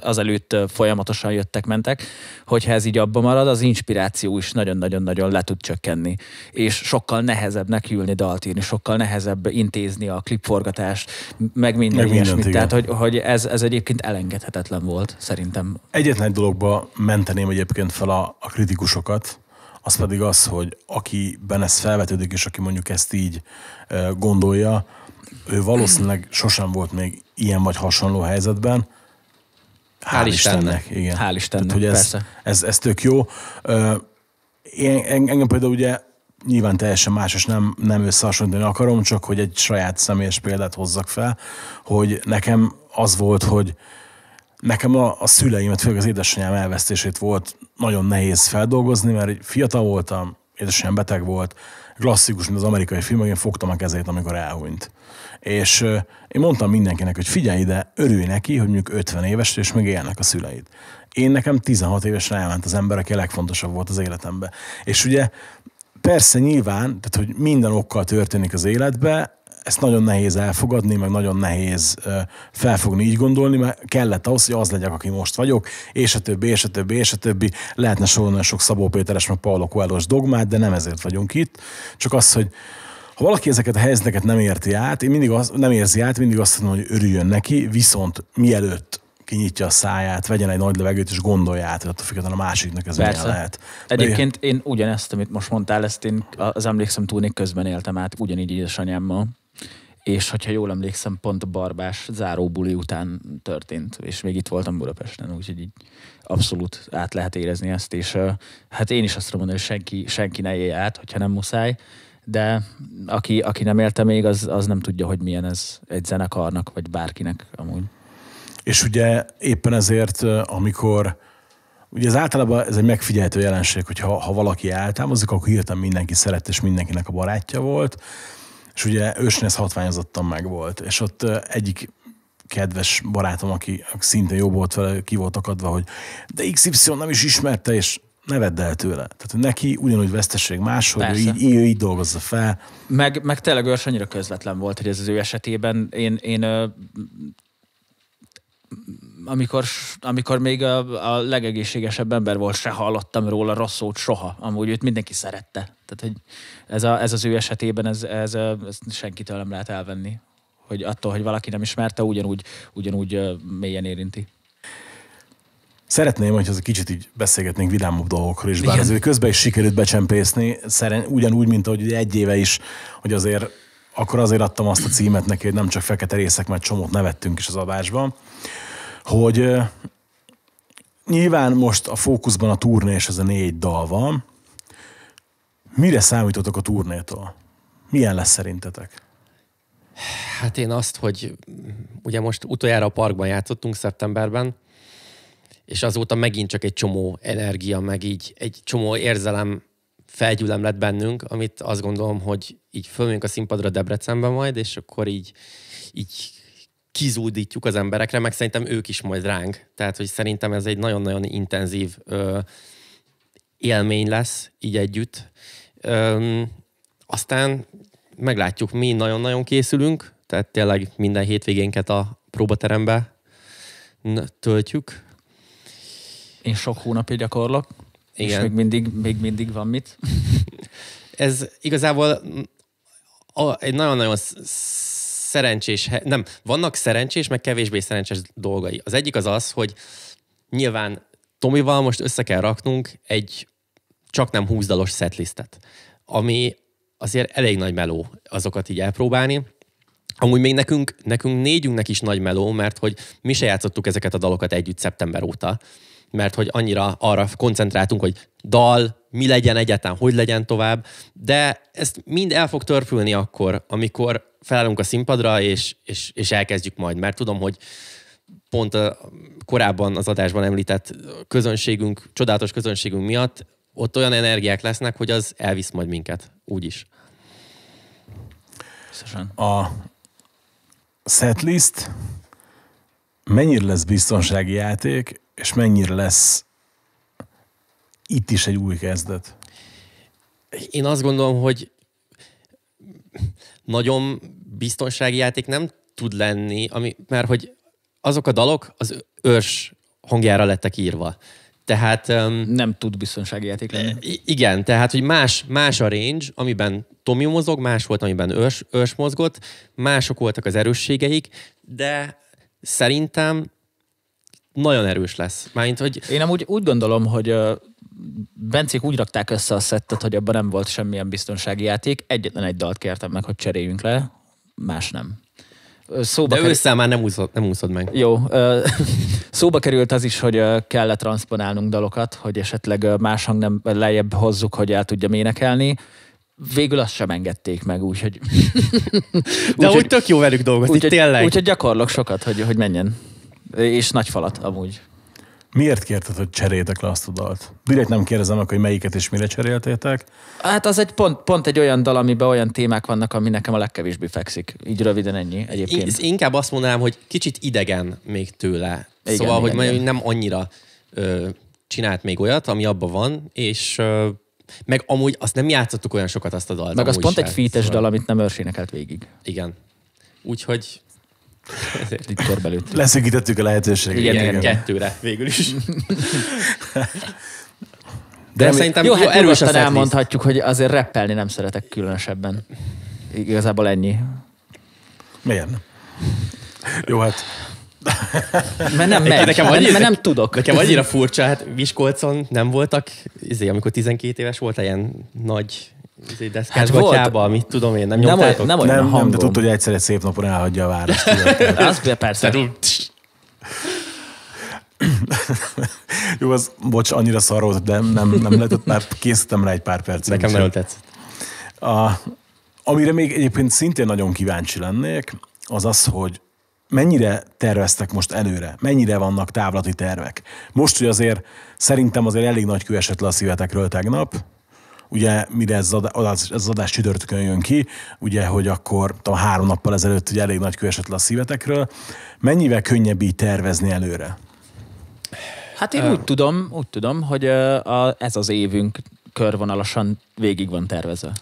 B: az, előtt folyamatosan jöttek-mentek, hogyha ez így abba marad, az inspiráció is nagyon-nagyon-nagyon le tud csökkenni. És sokkal nehezebb nekülni dalt írni, sokkal nehezebb intézni a klipforgatást, meg minden meg ilyesmit. Mindent, Tehát, hogy, hogy ez, ez egyébként elengedhetetlen volt, szerintem. Egyetlen egy
A: dologba menteném egyébként fel a, a kritikusokat, az pedig az, hogy akiben ez felvetődik, és aki mondjuk ezt így gondolja, ő valószínűleg sosem volt még ilyen vagy hasonló helyzetben.
B: Hál' Istennek. Istennek igen. Hál'
A: Istennek, Tehát, hogy ez, persze. Ez, ez tök jó. Én, engem például ugye nyilván teljesen más, és nem, nem összehasonlítani akarom, csak hogy egy saját személyes példát hozzak fel, hogy nekem az volt, hogy nekem a, a szüleimet, főleg az édesanyám elvesztését volt nagyon nehéz feldolgozni, mert fiatal voltam, édesanyám beteg volt, klasszikus, mint az amerikai filmek, én fogtam a kezét, amikor elhunyt. És én mondtam mindenkinek, hogy figyelj ide, örülj neki, hogy mondjuk 50 éves, és még élnek a szüleid. Én nekem 16 évesen elment az ember, aki a legfontosabb volt az életemben. És ugye Persze nyilván, tehát hogy minden okkal történik az életbe, ezt nagyon nehéz elfogadni, meg nagyon nehéz felfogni, így gondolni, mert kellett ahhoz, hogy az legyek, aki most vagyok, és a többi, és a többi, és a többi. Lehetne sorolni sok Szabó Péteres, meg Paolo coelho dogmát, de nem ezért vagyunk itt. Csak az, hogy ha valaki ezeket a helyzeteket nem érti át, én mindig az, nem érzi át, mindig azt mondom, hogy örüljön neki, viszont mielőtt kinyitja a száját, vegyen egy nagy levegőt, és gondolja
B: át, hogy attól függetlenül a másiknak ez Persze. milyen lehet. Egyébként én... ugyanezt, amit most mondtál, ezt én az emlékszem túlnék közben éltem át, ugyanígy édesanyámmal és hogyha jól emlékszem, pont a barbás záróbuli után történt, és még itt voltam Budapesten, úgyhogy így abszolút át lehet érezni ezt, és hát én is azt mondom, hogy senki, senki ne élj át, hogyha nem muszáj, de aki, aki nem élte még, az, az nem tudja, hogy milyen ez egy zenekarnak, vagy bárkinek amúgy. És ugye éppen ezért, amikor
A: Ugye ez általában ez egy megfigyelhető jelenség, hogy ha, ha valaki eltámozik, akkor hirtelen mindenki szeret, és mindenkinek a barátja volt, és ugye ősnél ez hatványozottan meg volt. És ott egyik kedves barátom, aki szintén jó volt vele, ki volt akadva, hogy de XY nem is ismerte, és ne vedd el tőle. Tehát hogy neki ugyanúgy veszteség más ő így, így, így dolgozza fel.
B: Meg, meg tényleg ős annyira közvetlen volt, hogy ez az ő esetében én, én amikor, amikor még a, a legegészségesebb ember volt, se hallottam róla rossz szót soha. Amúgy őt mindenki szerette. Tehát, hogy ez, a, ez az ő esetében ez, ez, ez senkitől nem lehet elvenni. Hogy attól, hogy valaki nem ismerte, ugyanúgy, ugyanúgy mélyen érinti.
A: Szeretném, hogyha kicsit így
B: beszélgetnénk vidámabb
A: dolgokról is, bár Igen. azért közben is sikerült becsempészni, szeren, ugyanúgy, mint ahogy egy éve is, hogy azért akkor azért adtam azt a címet neki, hogy nem csak fekete részek, mert csomót nevettünk is az adásban, hogy nyilván most a fókuszban a turné és ez a négy dal van. Mire számítotok a turnétól? Milyen lesz szerintetek?
C: Hát én azt, hogy mm, ugye most utoljára a parkban játszottunk szeptemberben, és azóta megint csak egy csomó energia, meg így egy csomó érzelem felgyülem lett bennünk, amit azt gondolom, hogy így fölmegyünk a színpadra Debrecenbe majd, és akkor így, így kizúdítjuk az emberekre, meg szerintem ők is majd ránk. Tehát, hogy szerintem ez egy nagyon-nagyon intenzív ö, élmény lesz így együtt. Ö, aztán meglátjuk, mi nagyon-nagyon készülünk, tehát tényleg minden hétvégénket a próbaterembe töltjük. Én sok hónapig gyakorlok. Igen. És még mindig, még mindig van mit. Ez igazából a, egy nagyon-nagyon szerencsés, nem, vannak szerencsés, meg kevésbé szerencsés dolgai. Az egyik az az, hogy nyilván Tomival most össze kell raknunk egy csak nem húzdalos setlistet, ami azért elég nagy meló azokat így elpróbálni. Amúgy még nekünk, nekünk négyünknek is nagy meló, mert hogy mi se játszottuk ezeket a dalokat együtt szeptember óta, mert hogy annyira arra koncentráltunk, hogy dal, mi legyen egyetem, hogy legyen tovább, de ezt mind el fog törpülni akkor, amikor felállunk a színpadra, és, és, és elkezdjük majd, mert tudom, hogy pont a, korábban az adásban említett közönségünk, csodálatos közönségünk miatt ott olyan energiák lesznek, hogy az elvisz majd minket, úgyis.
A: Biztosan. A setlist mennyire lesz biztonsági játék, és mennyire lesz itt is egy új kezdet?
C: Én azt gondolom, hogy nagyon biztonsági játék nem tud lenni, ami, mert hogy azok a dalok az őrs hangjára lettek írva. Tehát... nem tud biztonsági játék lenni. Igen, tehát, hogy más, más a range, amiben Tomi mozog, más volt, amiben őrs, őrs mozgott, mások voltak az erősségeik, de szerintem nagyon erős lesz. Mármint, hogy... Én amúgy
B: úgy gondolom, hogy Bencék úgy rakták össze a szettet, hogy abban nem volt semmilyen biztonsági játék. Egyetlen egy dalt kértem meg, hogy cseréljünk le, más nem. Szóba De kerül... már nem úszod, nem úszod meg. Jó. Szóba került az is, hogy kellett transponálnunk dalokat, hogy esetleg más hang nem lejjebb hozzuk, hogy el tudjam énekelni végül azt sem engedték meg, úgyhogy... De úgy, úgy tök jó velük dolgozni, úgy, tényleg. Úgyhogy gyakorlok sokat, hogy, hogy menjen. És nagy falat amúgy.
A: Miért kérted, hogy cseréltek le azt a dalt? Direkt nem kérdezem meg, hogy melyiket és mire cseréltétek.
B: Hát az egy pont, pont egy olyan dal, amiben olyan témák vannak, ami nekem a legkevésbé fekszik. Így röviden ennyi egyébként. Én, inkább azt
C: mondanám, hogy kicsit idegen még tőle. Igen, szóval, igen, hogy igen. nem annyira ö, csinált még olyat, ami abban van, és ö, meg amúgy azt nem játszottuk olyan sokat azt a dalt. Meg az pont sem. egy fites szóval... dal, amit
B: nem őrsénekelt végig. Igen. Úgyhogy itt Leszűkítettük a lehetőséget. Igen, igen, igen, kettőre
C: végül is. De, De szerintem jó, hát erősen elmondhatjuk,
B: hogy azért rappelni nem szeretek különösebben. Igazából ennyi. Miért
C: Jó, hát mert nem megy, nekem annyira, mert, mert nem tudok. Nekem annyira furcsa, hát Miskolcon nem voltak, izé, amikor 12 éves volt, ilyen nagy hát volt. amit tudom én, nem nyomtátok? Nem, nem, nem, nem, nem de tudod,
A: hogy egyszer egy szép napon elhagyja a várost.
B: Az persze. Jó, az,
A: bocs, annyira szar de nem, nem lehetett, már készítem rá egy pár percet. Nekem nagyon tetszett. A, amire még egyébként szintén nagyon kíváncsi lennék, az az, hogy mennyire terveztek most előre, mennyire vannak távlati tervek. Most, hogy azért szerintem azért elég nagy kő esett le a szívetekről tegnap, ugye mire ez, az, ez az adás csütörtökön jön ki, ugye, hogy akkor a három nappal ezelőtt ugye elég nagy kő esett le a szívetekről. Mennyivel könnyebb így tervezni előre?
B: Hát én úgy tudom,
C: úgy tudom, hogy ez az évünk körvonalasan végig van tervezve.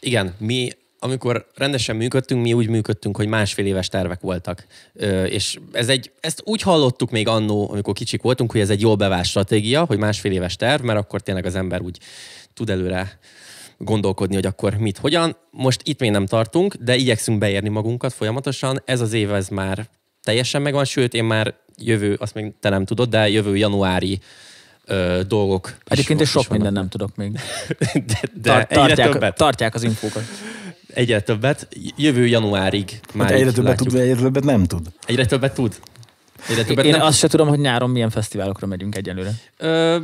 C: Igen, mi amikor rendesen működtünk, mi úgy működtünk, hogy másfél éves tervek voltak. Ö, és ez egy, ezt úgy hallottuk még annó, amikor kicsik voltunk, hogy ez egy jól bevált stratégia, hogy másfél éves terv, mert akkor tényleg az ember úgy tud előre gondolkodni, hogy akkor mit, hogyan. Most itt még nem tartunk, de igyekszünk beérni magunkat folyamatosan. Ez az év ez már teljesen megvan, sőt, én már jövő, azt még te nem tudod, de jövő januári ö, dolgok. Egyébként is sok is minden nem tudok még. De, de Tart, tartják, többet. tartják az infókat. Egyre többet. Jövő januárig hát már hát egyre többet látjuk.
A: tud, de egyre többet
B: nem tud. Egyre többet tud. Egyre többet Én nem... azt se tudom, hogy nyáron milyen fesztiválokra megyünk egyelőre.
C: Ö,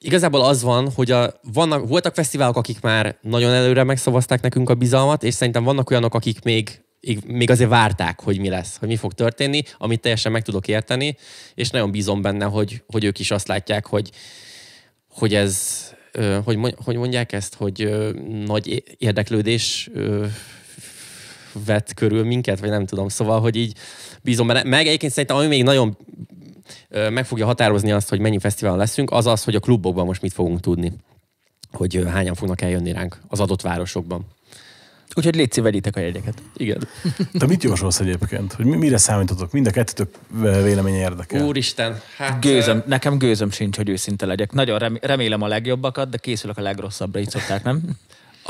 C: Igazából az van, hogy a, vannak, voltak fesztiválok, akik már nagyon előre megszavazták nekünk a bizalmat, és szerintem vannak olyanok, akik még még azért várták, hogy mi lesz, hogy mi fog történni, amit teljesen meg tudok érteni, és nagyon bízom benne, hogy, hogy ők is azt látják, hogy, hogy ez, hogy, hogy mondják ezt, hogy nagy érdeklődés vett körül minket, vagy nem tudom. Szóval, hogy így bízom benne. Meg egyébként szerintem, ami még nagyon meg fogja határozni azt, hogy mennyi fesztivál leszünk, az az, hogy a klubokban most mit fogunk tudni, hogy hányan fognak eljönni ránk az adott városokban. Úgyhogy légy vegyétek a jegyeket. Igen.
A: Te mit jósolsz egyébként? Hogy mire számítotok? Mind a kettőtök véleménye érdekel.
B: Úristen, hát... Gőzöm, nekem gőzöm sincs, hogy őszinte legyek.
C: Nagyon remélem a
B: legjobbakat, de készülök a legrosszabbra, így
C: szokták, nem?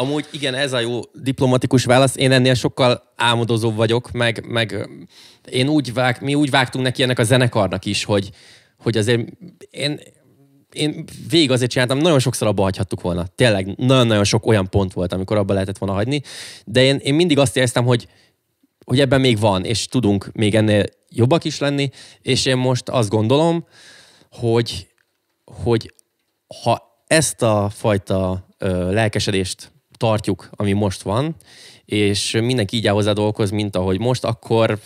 C: Amúgy igen, ez a jó diplomatikus válasz. Én ennél sokkal álmodozóbb vagyok, meg, meg én úgy vág, mi úgy vágtunk neki ennek a zenekarnak is, hogy, hogy azért én, én végig azért csináltam, nagyon sokszor abba hagyhattuk volna. Tényleg nagyon-nagyon sok olyan pont volt, amikor abba lehetett volna hagyni, de én, én mindig azt éreztem, hogy, hogy ebben még van, és tudunk még ennél jobbak is lenni, és én most azt gondolom, hogy, hogy ha ezt a fajta ö, lelkesedést tartjuk, ami most van, és mindenki így áll hozzá dolgoz, mint ahogy most, akkor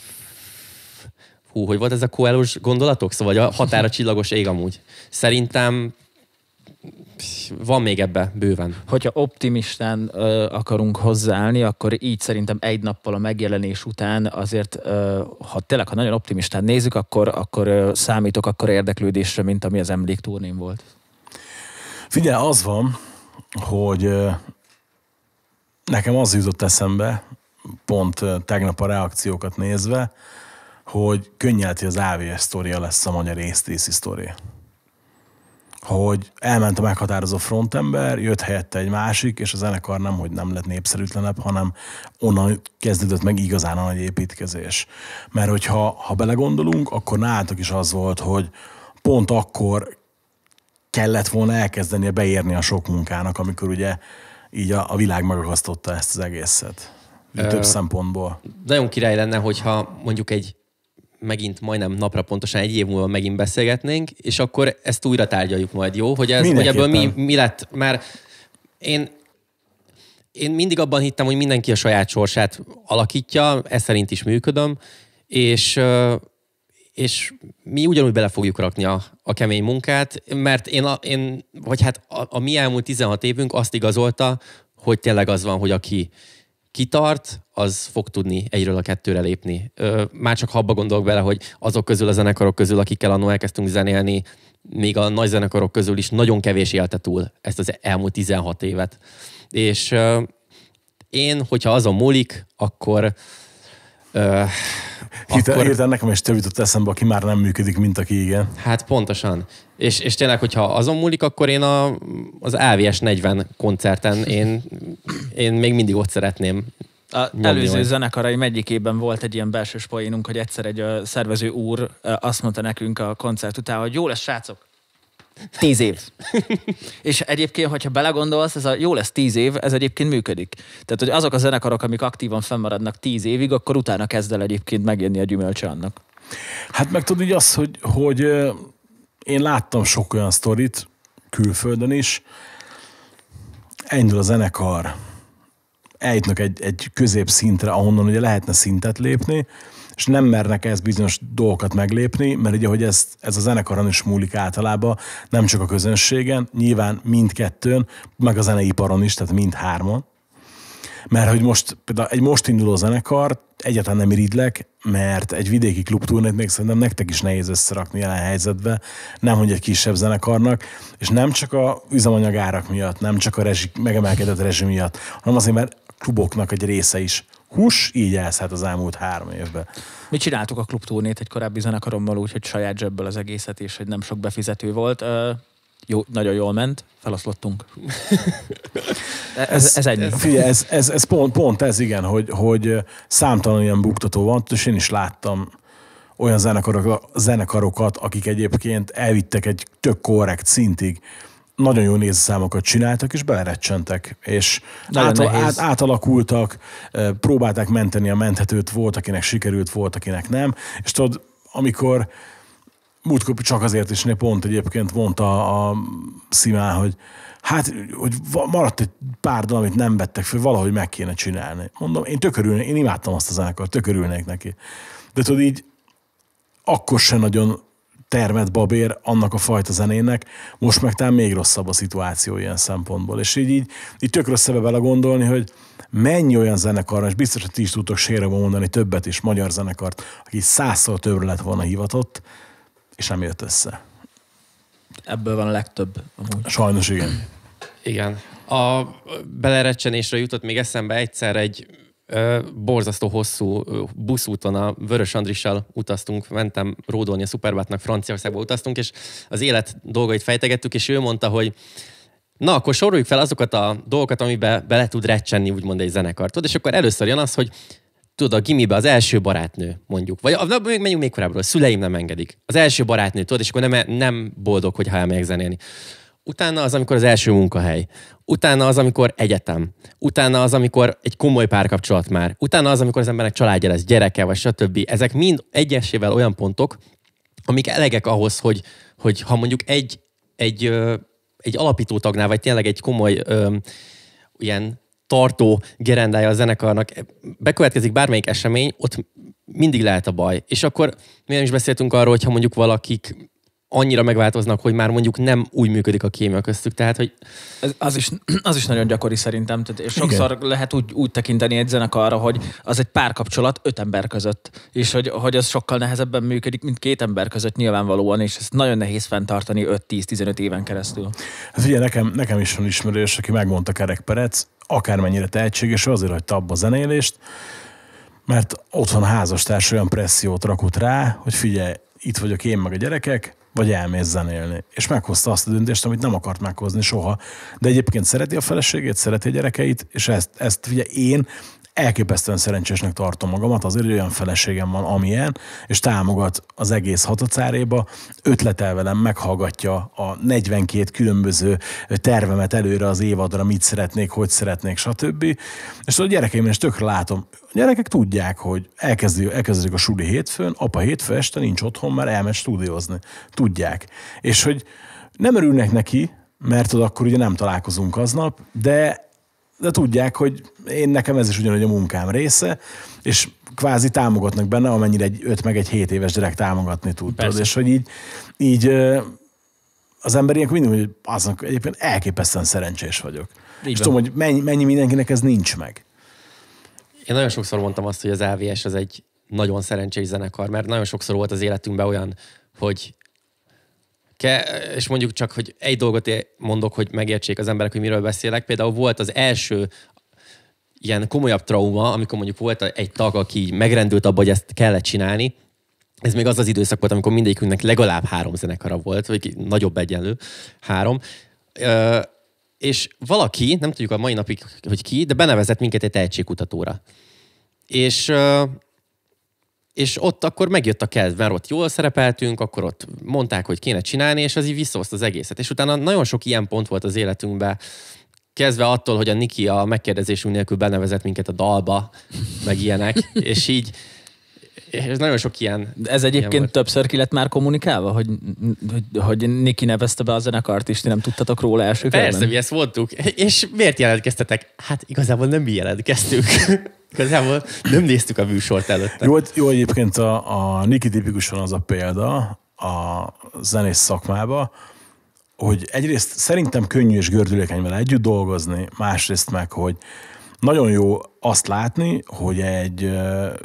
C: hú, hogy volt ez a koelos gondolatok? Szóval a határa csillagos ég amúgy. Szerintem van még ebbe bőven.
B: Hogyha optimistán ö, akarunk hozzáállni, akkor így szerintem egy nappal a megjelenés után azért, ö, ha tényleg, ha nagyon optimistán nézzük, akkor, akkor ö, számítok akkor érdeklődésre, mint ami az emléktúrném volt. Figyelj, az van, hogy
A: Nekem az jutott eszembe, pont tegnap a reakciókat nézve, hogy könnyelti az AVS sztoria lesz a magyar észtész sztoria. Hogy elment a meghatározó frontember, jött helyette egy másik, és a zenekar nem, hogy nem lett népszerűtlenebb, hanem onnan kezdődött meg igazán a nagy építkezés. Mert hogyha ha belegondolunk, akkor nálatok is az volt, hogy
C: pont akkor
A: kellett volna elkezdenie beérni a sok munkának, amikor ugye így a, a világ megragasztotta ezt az egészet. Ö, több szempontból.
C: Nagyon király lenne, hogyha mondjuk egy megint majdnem napra pontosan egy év múlva megint beszélgetnénk, és akkor ezt újra tárgyaljuk majd, jó? Hogy, ez, hogy ebből mi, mi lett már... Én, én mindig abban hittem, hogy mindenki a saját sorsát alakítja, ez szerint is működöm, és és mi ugyanúgy bele fogjuk rakni a, a kemény munkát, mert én, a, én vagy hát a, a mi elmúlt 16 évünk azt igazolta, hogy tényleg az van, hogy aki kitart, az fog tudni egyről a kettőre lépni. Ö, már csak habba gondolok bele, hogy azok közül a zenekarok közül, akikkel annól elkezdtünk zenélni, még a nagy zenekarok közül is nagyon kevés élte túl ezt az elmúlt 16 évet. És ö, én, hogyha azon múlik, akkor ö, akkor... Hirtelen
A: nekem is több jutott eszembe, aki már nem működik, mint aki igen.
C: Hát pontosan. És, és tényleg, hogyha azon múlik, akkor én a, az AVS 40 koncerten én, én még mindig ott szeretném a előző
B: zenekarai egyikében volt egy ilyen belső poénunk, hogy egyszer egy szervező úr azt mondta nekünk a koncert után, hogy jó lesz, srácok, Tíz év. és egyébként, hogyha belegondolsz, ez a jó lesz tíz év, ez egyébként működik. Tehát, hogy azok a zenekarok, amik aktívan fennmaradnak tíz évig, akkor utána kezd el egyébként megérni a gyümölcse annak.
A: Hát meg tudod így azt, hogy, hogy én láttam sok olyan sztorit, külföldön is, Ennyi a zenekar, eljutnak egy, egy középszintre, ahonnan ugye lehetne szintet lépni, és nem mernek ez bizonyos dolgokat meglépni, mert ugye, hogy ez, ez a zenekaron is múlik általában, nem csak a közönségen, nyilván mindkettőn, meg a zeneiparon is, tehát mind Mert hogy most például egy most induló zenekar, egyáltalán nem iridlek, mert egy vidéki klubtúrnét még szerintem nektek is nehéz összerakni jelen helyzetbe, nem hogy egy kisebb zenekarnak, és nem csak a üzemanyagárak miatt, nem csak a rezsik, megemelkedett rezsim miatt, hanem azért, mert kluboknak egy része is hús, így elszállt az elmúlt
B: három évben. Mi csináltuk a klubtúrnét egy korábbi zenekarommal, úgyhogy saját zsebből az egészet, és hogy nem sok befizető volt. Jó, nagyon jól ment, feloszlottunk. ez, ez, ez ennyi. Figyelj, ez,
A: ez, ez pont, pont ez igen, hogy, hogy számtalan ilyen buktató van, és én is láttam olyan zenekarokat, akik egyébként elvittek egy tök korrekt szintig, nagyon jó nézőszámokat csináltak, és belerecsentek, és átal, át, átalakultak, próbálták menteni a menthetőt, volt, akinek sikerült, volt, akinek nem, és tudod, amikor múltkor csak azért is, né, pont egyébként mondta a szimá, hogy hát, hogy maradt egy pár dal, amit nem vettek fel, valahogy meg kéne csinálni. Mondom, én tökörülnék, én imádtam azt az zenekart, tökörülnék neki. De tudod így, akkor sem nagyon termet babér annak a fajta zenének, most meg talán még rosszabb a szituáció ilyen szempontból. És így, így, így tök rossz bele gondolni, hogy mennyi olyan zenekar, és biztos, hogy ti is tudtok sérebe mondani többet is magyar zenekart, aki százszor többre lett volna hivatott, és nem jött össze.
C: Ebből van a legtöbb.
A: Amúgy. Sajnos igen.
C: Igen. A belerecsenésre jutott még eszembe egyszer egy borzasztó hosszú buszúton a Vörös Andrissal utaztunk, mentem ródolni a Superbátnak, Franciaországba utaztunk, és az élet dolgait fejtegettük, és ő mondta, hogy Na, akkor soroljuk fel azokat a dolgokat, amiben bele tud recsenni, úgymond egy zenekartod, és akkor először jön az, hogy tudod, a gimibe az első barátnő, mondjuk. Vagy a, még menjünk még korábbról, a szüleim nem engedik. Az első barátnő, tudod, és akkor nem, nem boldog, hogy elmegyek zenélni. Utána az, amikor az első munkahely. Utána az, amikor egyetem. Utána az, amikor egy komoly párkapcsolat már. Utána az, amikor az embernek családja lesz, gyereke, vagy stb. Ezek mind egyesével olyan pontok, amik elegek ahhoz, hogy, hogy ha mondjuk egy, egy, egy alapító tagnál, vagy tényleg egy komoly ö, ilyen tartó gerendája a zenekarnak, bekövetkezik bármelyik esemény, ott mindig lehet a baj. És akkor mi nem is beszéltünk arról, hogy ha mondjuk valakik annyira megváltoznak, hogy már mondjuk nem úgy működik a kémia köztük. Tehát, hogy... Ez, az, is, az is nagyon
B: gyakori szerintem. Tehát, és sokszor Igen. lehet úgy, úgy tekinteni egy zenekarra, hogy az egy párkapcsolat öt ember között, és hogy, hogy az sokkal nehezebben működik, mint két ember között nyilvánvalóan, és ezt nagyon nehéz fenntartani 5-10-15 éven keresztül.
A: Hát ugye nekem, nekem is van ismerős, aki megmondta Kerek Perec, akármennyire tehetséges, azért hagyta abba a zenélést, mert otthon házastárs olyan pressziót rakott rá, hogy figyelj, itt vagyok én meg a gyerekek, vagy elmész zenélni. És meghozta azt a döntést, amit nem akart meghozni soha. De egyébként szereti a feleségét, szereti a gyerekeit, és ezt, ezt ugye én elképesztően szerencsésnek tartom magamat, azért olyan feleségem van, amilyen, és támogat az egész hatacáréba, ötletel velem, meghallgatja a 42 különböző tervemet előre az évadra, mit szeretnék, hogy szeretnék, stb. És a gyerekeim is tökre látom, a gyerekek tudják, hogy elkezdő, elkezdik a suli hétfőn, apa hétfő este nincs otthon, mert elmegy stúdiózni. Tudják. És hogy nem örülnek neki, mert ott akkor ugye nem találkozunk aznap, de de tudják, hogy én nekem ez is ugyanúgy a munkám része, és kvázi támogatnak benne, amennyire egy 5 meg egy 7 éves gyerek támogatni tud. És hogy így, így az ember ilyenkor mindig, hogy aznak egyébként elképesztően szerencsés vagyok. Így és van. tudom, hogy mennyi, mennyi mindenkinek ez nincs meg.
C: Én nagyon sokszor mondtam azt, hogy az AVS az egy nagyon szerencsés zenekar, mert nagyon sokszor volt az életünkben olyan, hogy Ke, és mondjuk csak, hogy egy dolgot mondok, hogy megértsék az emberek, hogy miről beszélek. Például volt az első ilyen komolyabb trauma, amikor mondjuk volt egy tag, aki megrendült abba, hogy ezt kellett csinálni, ez még az az időszak volt, amikor mindegyikünknek legalább három zenekara volt, vagy nagyobb egyenlő, három. Ö, és valaki, nem tudjuk a mai napig, hogy ki, de benevezett minket egy tehetségkutatóra. És ö, és ott akkor megjött a kedv, mert ott jól szerepeltünk, akkor ott mondták, hogy kéne csinálni, és az így visszahozta az egészet. És utána nagyon sok ilyen pont volt az életünkben, kezdve attól, hogy a Niki a megkérdezésünk nélkül benevezett minket a dalba, meg ilyenek, és így és nagyon sok ilyen... De ez egyébként ilyen többször ki lett már kommunikálva, hogy, hogy,
B: hogy Niki nevezte be a zenekart, és ti nem tudtatok róla első Persze, mi ezt voltuk. És miért
C: jelentkeztetek? Hát igazából nem mi jelentkeztünk. igazából nem néztük a műsort előtte.
A: Jó, jó egyébként a, a Niki tipikusan az a példa a zenész szakmába, hogy egyrészt szerintem könnyű és gördülékeny vele együtt dolgozni, másrészt meg, hogy nagyon jó azt látni, hogy egy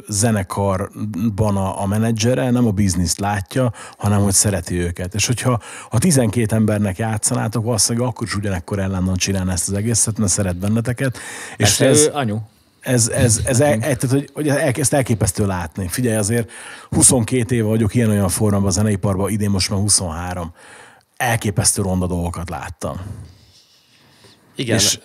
A: zenekarban a, a menedzsere nem a bizniszt látja, hanem hogy szereti őket. És hogyha a 12 embernek játszanátok, valószínűleg akkor is ugyanekkor ellenon csinálná ezt az egészet, mert szeret benneteket. És ez, ez, anyu. Ez, ez, ez el, tehát, hogy, hogy ezt elképesztő látni. Figyelj, azért 22 éve vagyok ilyen-olyan formában a zeneiparban, idén most már 23. Elképesztő ronda dolgokat láttam.
C: Igen. És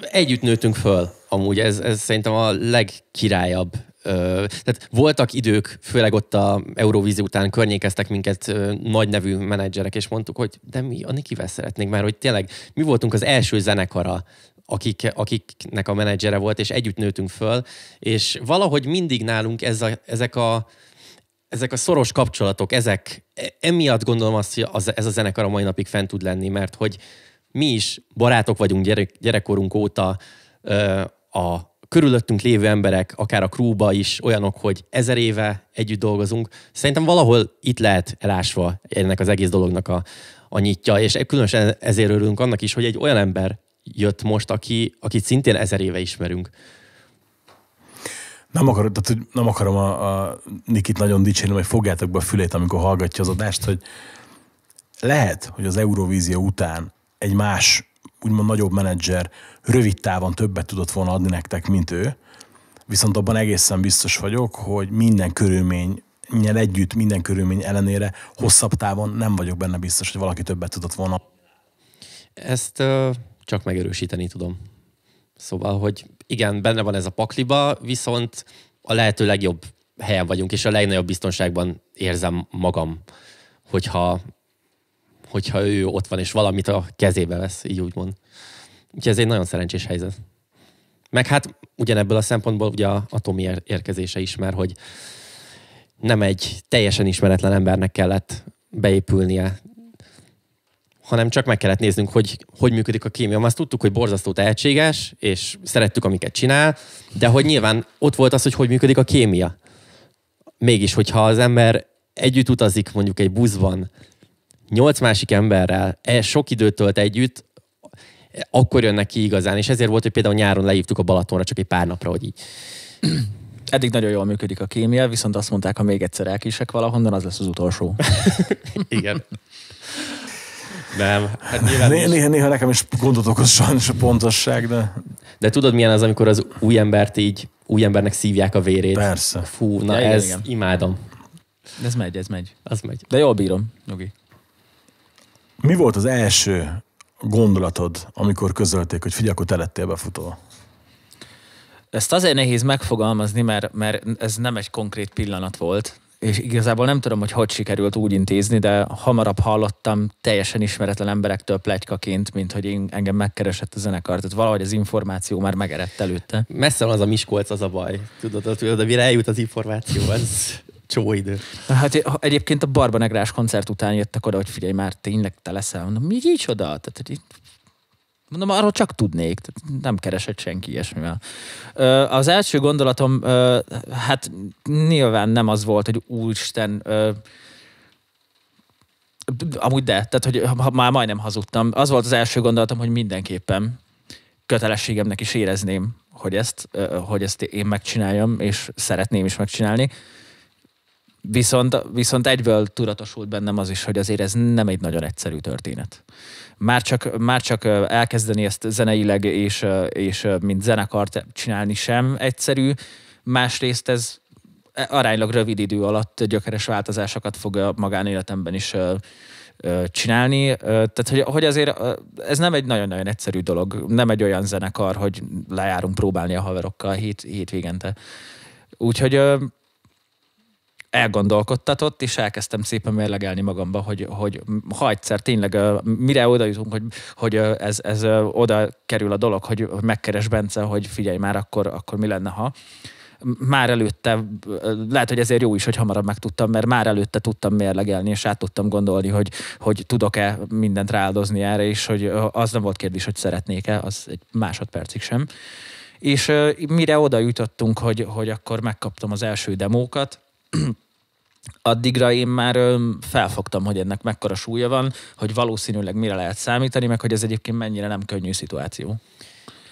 C: együtt nőttünk föl, amúgy ez, ez szerintem a legkirályabb tehát voltak idők, főleg ott a Eurovízi után környékeztek minket nagy nevű menedzserek, és mondtuk, hogy de mi a Nikivel szeretnénk mert hogy tényleg mi voltunk az első zenekara, akik, akiknek a menedzsere volt, és együtt nőtünk föl, és valahogy mindig nálunk ez a, ezek a ezek a szoros kapcsolatok, ezek, e, emiatt gondolom azt, hogy ez a zenekar a mai napig fent tud lenni, mert hogy, mi is barátok vagyunk gyerek, gyerekkorunk óta ö, a körülöttünk lévő emberek, akár a krúba is olyanok, hogy ezer éve együtt dolgozunk. Szerintem valahol itt lehet elásva ennek az egész dolognak a, a nyitja, és különösen ezért örülünk annak is, hogy egy olyan ember jött most, aki, akit szintén ezer éve ismerünk.
A: Nem akarom, tehát, hogy nem akarom a, a Nikit nagyon dicsérni, hogy fogjátok be a fülét, amikor hallgatja az adást, hogy lehet, hogy az Eurovízió után egy más, úgymond nagyobb menedzser rövid távon többet tudott volna adni nektek, mint ő. Viszont abban egészen biztos vagyok, hogy minden körülmény nyel együtt, minden körülmény ellenére hosszabb távon nem vagyok benne biztos, hogy valaki többet tudott volna.
C: Ezt ö, csak megerősíteni tudom. Szóval, hogy igen, benne van ez a pakliba, viszont a lehető legjobb helyen vagyunk, és a legnagyobb biztonságban érzem magam, hogyha hogyha ő ott van, és valamit a kezébe vesz, így úgymond. Úgyhogy ez egy nagyon szerencsés helyzet. Meg hát ugyanebből a szempontból ugye a, Tomi érkezése is már, hogy nem egy teljesen ismeretlen embernek kellett beépülnie, hanem csak meg kellett néznünk, hogy hogy működik a kémia. azt tudtuk, hogy borzasztó tehetséges, és szerettük, amiket csinál, de hogy nyilván ott volt az, hogy hogy működik a kémia. Mégis, hogyha az ember együtt utazik mondjuk egy buszban, nyolc másik emberrel el sok időt tölt együtt, akkor jönnek ki igazán, és ezért volt, hogy például nyáron lehívtuk a Balatonra csak egy pár napra, hogy így. Eddig nagyon jól működik a kémia,
B: viszont azt mondták, ha még egyszer elkések valahonnan, az lesz az utolsó. Igen.
C: Nem. Hát nyilván né- néha,
A: néha nekem is gondot okoz sajnos a pontosság, de...
C: De tudod, milyen az, amikor az új embert így, új embernek szívják a vérét? Persze. Fú, na ja, ez igen.
B: imádom. De ez megy, ez megy. Az megy. De jól bírom, Nyugi.
A: Mi volt az első gondolatod, amikor közölték, hogy figyelj, akkor te lettél
B: befutó? Ezt azért nehéz megfogalmazni, mert, mert ez nem egy konkrét pillanat volt, és igazából nem tudom, hogy hogy sikerült úgy intézni, de hamarabb hallottam teljesen ismeretlen emberektől plegykaként, mint hogy én, engem megkeresett a zenekar. Tehát valahogy az információ már megerett előtte. Messze van az a Miskolc, az a baj.
C: Tudod, tudod, a mire eljut az információ,
B: az csó idő. Hát e, egyébként a Barbanegrás koncert után jöttek oda, hogy figyelj már, tényleg te leszel. Mondom, mi így oda? Mondom, arról csak tudnék, nem keresett senki ilyesmivel. Az első gondolatom, hát nyilván nem az volt, hogy úristen, amúgy de, tehát hogy már majdnem hazudtam. Az volt az első gondolatom, hogy mindenképpen kötelességemnek is érezném, hogy ezt, hogy ezt én megcsináljam, és szeretném is megcsinálni. Viszont, viszont egyből tudatosult bennem az is, hogy azért ez nem egy nagyon egyszerű történet. Már csak, már csak elkezdeni ezt zeneileg és, és mint zenekart csinálni sem egyszerű, másrészt ez aránylag rövid idő alatt gyökeres változásokat fog a magánéletemben is csinálni. Tehát, hogy, hogy azért ez nem egy nagyon-nagyon egyszerű dolog, nem egy olyan zenekar, hogy lejárunk próbálni a haverokkal hét, hétvégente. Úgyhogy elgondolkodtatott, és elkezdtem szépen mérlegelni magamba, hogy, hogy ha egyszer tényleg mire oda jutunk, hogy, hogy ez, ez oda kerül a dolog, hogy megkeres Bence, hogy figyelj már, akkor, akkor mi lenne, ha már előtte, lehet, hogy ezért jó is, hogy hamarabb megtudtam, mert már előtte tudtam mérlegelni, és át tudtam gondolni, hogy, hogy tudok-e mindent rááldozni erre, és hogy az nem volt kérdés, hogy szeretnék-e, az egy másodpercig sem. És mire oda jutottunk, hogy, hogy akkor megkaptam az első demókat, addigra én már felfogtam, hogy ennek mekkora súlya van, hogy valószínűleg mire lehet számítani, meg hogy ez egyébként mennyire nem könnyű szituáció.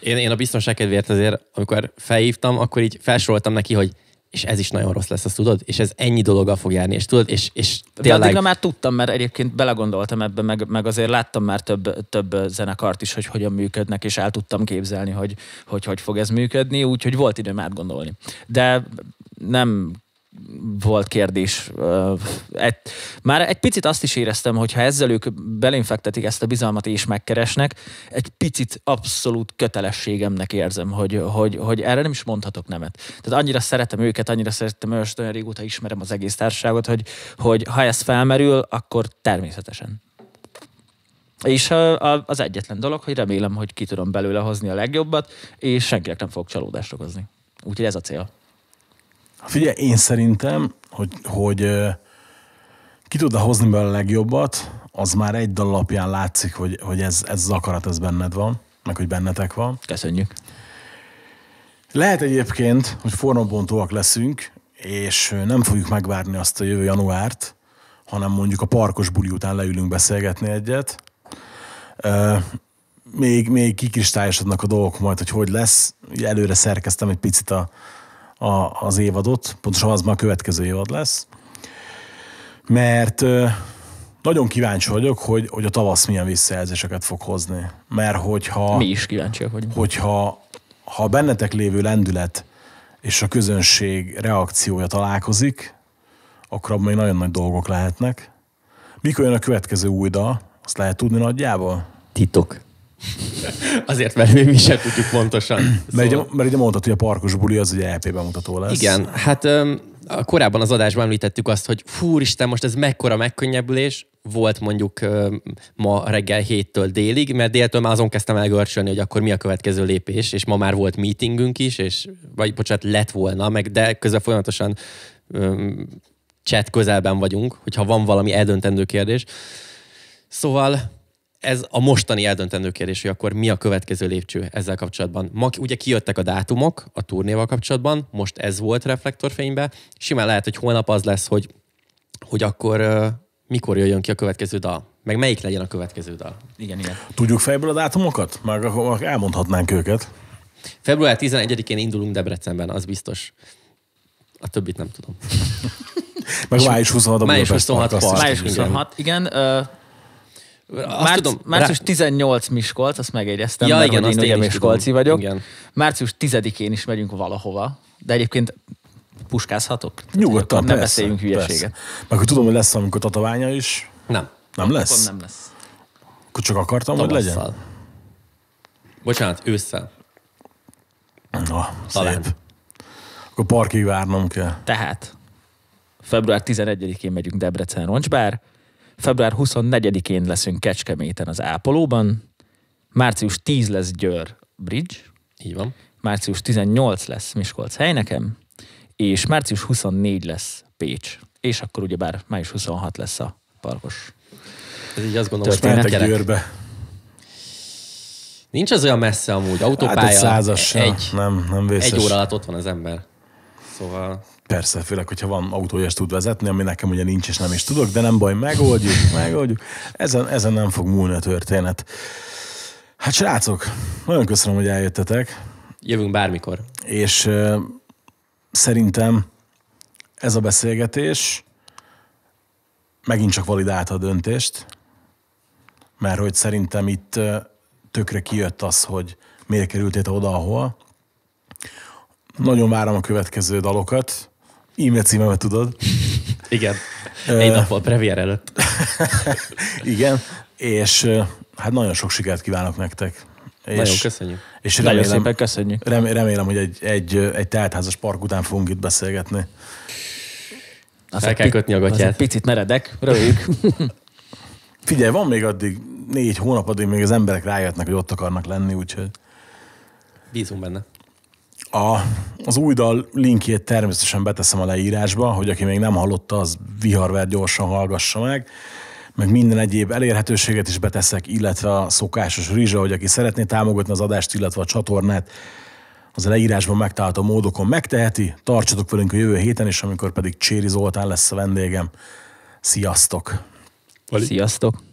C: Én, én a biztonság kedvéért azért, amikor felhívtam, akkor így felsoroltam neki, hogy és ez is nagyon rossz lesz, azt tudod? És ez ennyi dologgal fog járni, és tudod? És, és tényleg... De addigra
B: már tudtam, mert egyébként belegondoltam ebbe, meg, meg azért láttam már több, több zenekart is, hogy hogyan működnek, és el tudtam képzelni, hogy hogy, hogy fog ez működni, úgyhogy volt időm átgondolni. De nem volt kérdés. Már egy picit azt is éreztem, hogy ha ezzel ők belénfektetik ezt a bizalmat és megkeresnek, egy picit abszolút kötelességemnek érzem, hogy, hogy, hogy erre nem is mondhatok nemet. Tehát annyira szeretem őket, annyira szeretem őket, olyan régóta ismerem az egész társaságot, hogy, hogy ha ez felmerül, akkor természetesen. És az egyetlen dolog, hogy remélem, hogy ki tudom belőle hozni a legjobbat, és senkinek nem fog csalódást okozni. Úgyhogy ez a cél.
A: Figyelj, én szerintem, hogy, hogy ki tudna hozni belőle a legjobbat, az már egy dal alapján látszik, hogy, hogy ez, ez az akarat, ez benned van, meg hogy bennetek van. Köszönjük. Lehet egyébként, hogy formabontóak leszünk, és nem fogjuk megvárni azt a jövő januárt, hanem mondjuk a parkos buli után leülünk beszélgetni egyet. Még, még kikristályosodnak a dolgok majd, hogy hogy lesz. előre szerkeztem egy picit a, a, az évadot, pontosan az már a következő évad lesz, mert nagyon kíváncsi vagyok, hogy, hogy a tavasz milyen visszajelzéseket fog hozni. Mert hogyha... Mi is kíváncsiak vagyunk. Hogyha ha bennetek lévő lendület és a közönség reakciója találkozik, akkor abban még nagyon nagy dolgok lehetnek. Mikor jön a következő új dal? Azt lehet tudni nagyjából? Titok. Azért, mert mi sem tudjuk pontosan. Szóval... Mert, ugye, mert ugye mondtad, hogy a parkos buli az ugye LP e bemutató lesz. Igen,
C: hát öm, korábban az adásban említettük azt, hogy fúristen, most ez mekkora megkönnyebbülés volt mondjuk öm, ma reggel héttől délig, mert déltől már azon kezdtem elgörcsölni, hogy akkor mi a következő lépés, és ma már volt meetingünk is, és, vagy bocsánat, lett volna, meg de közben folyamatosan chat közelben vagyunk, hogyha van valami eldöntendő kérdés. Szóval ez a mostani eldöntendő kérdés, hogy akkor mi a következő lépcső ezzel kapcsolatban. Ma ugye kijöttek a dátumok a turnéval kapcsolatban, most ez volt reflektorfénybe, simán lehet, hogy holnap az lesz, hogy, hogy akkor mikor jöjjön ki a következő dal, meg melyik legyen a következő dal. Igen, igen. Tudjuk fejből a dátumokat? Már akkor elmondhatnánk őket. Február 11-én indulunk Debrecenben, az biztos. A többit nem tudom. meg május 26 a Május 26, 26, 26, 26,
B: 26, 26, 26, 26, 26, azt Márc, tudom, március rá... 18 Miskolc, azt megjegyeztem, ja, mert igen, én ugye Miskolci tudom. vagyok. Igen. Március 10-én is megyünk valahova, de egyébként puskázhatok?
A: Nyugodtan, Nem persze, beszéljünk hülyeséget. Mert akkor tudom, hogy lesz amikor tataványa is.
C: Nem. Nem lesz? Akkor nem lesz. Akkor csak akartam, Tavasszal. hogy legyen? Bocsánat, ősszel. Na, Talán. szép.
B: Akkor parkig várnom kell. Tehát, február 11-én megyünk Debrecen Roncsbár, február 24-én leszünk Kecskeméten az Ápolóban, március 10 lesz Győr Bridge, így van. március 18 lesz Miskolc helynekem, és március 24 lesz Pécs, és akkor ugyebár május 26 lesz a parkos.
C: Ez így azt gondolom, Történet hogy Győrbe. Nincs az olyan messze amúgy, autópálya. Hát egy százas, egy, nem, nem vészes. Egy óra alatt ott van az ember szóval... Persze, főleg, hogyha
A: van autója, és tud vezetni, ami nekem ugye nincs, és nem is tudok, de nem baj, megoldjuk, megoldjuk. Ezen, ezen nem fog múlni a történet. Hát srácok, nagyon köszönöm, hogy eljöttetek. Jövünk bármikor. És euh, szerintem ez a beszélgetés megint csak validálta a döntést, mert hogy szerintem itt tökre kijött az, hogy miért kerültél oda, ahol, nagyon várom a következő dalokat. Íme címemet tudod. Igen.
C: Egy nappal premier előtt.
A: Igen, és hát nagyon sok sikert kívánok nektek. Nagyon és, köszönjük. És remélem, nagyon szépen köszönjük. Remélem, remélem hogy egy, egy, egy teltházas park után fogunk itt beszélgetni.
C: Az El kell pi- kötni a gatyát.
B: Picit meredek, röhögjük.
A: Figyelj, van még addig négy hónap, addig még az emberek rájöttnek, hogy ott akarnak lenni, úgyhogy... Bízunk benne. A, az új dal linkjét természetesen beteszem a leírásba, hogy aki még nem hallotta, az viharver gyorsan hallgassa meg meg minden egyéb elérhetőséget is beteszek, illetve a szokásos rizsa, hogy aki szeretné támogatni az adást, illetve a csatornát, az a leírásban megtalálható módokon megteheti. Tartsatok velünk a jövő héten is, amikor pedig Cséri Zoltán lesz a vendégem. Sziasztok!
B: Sziasztok!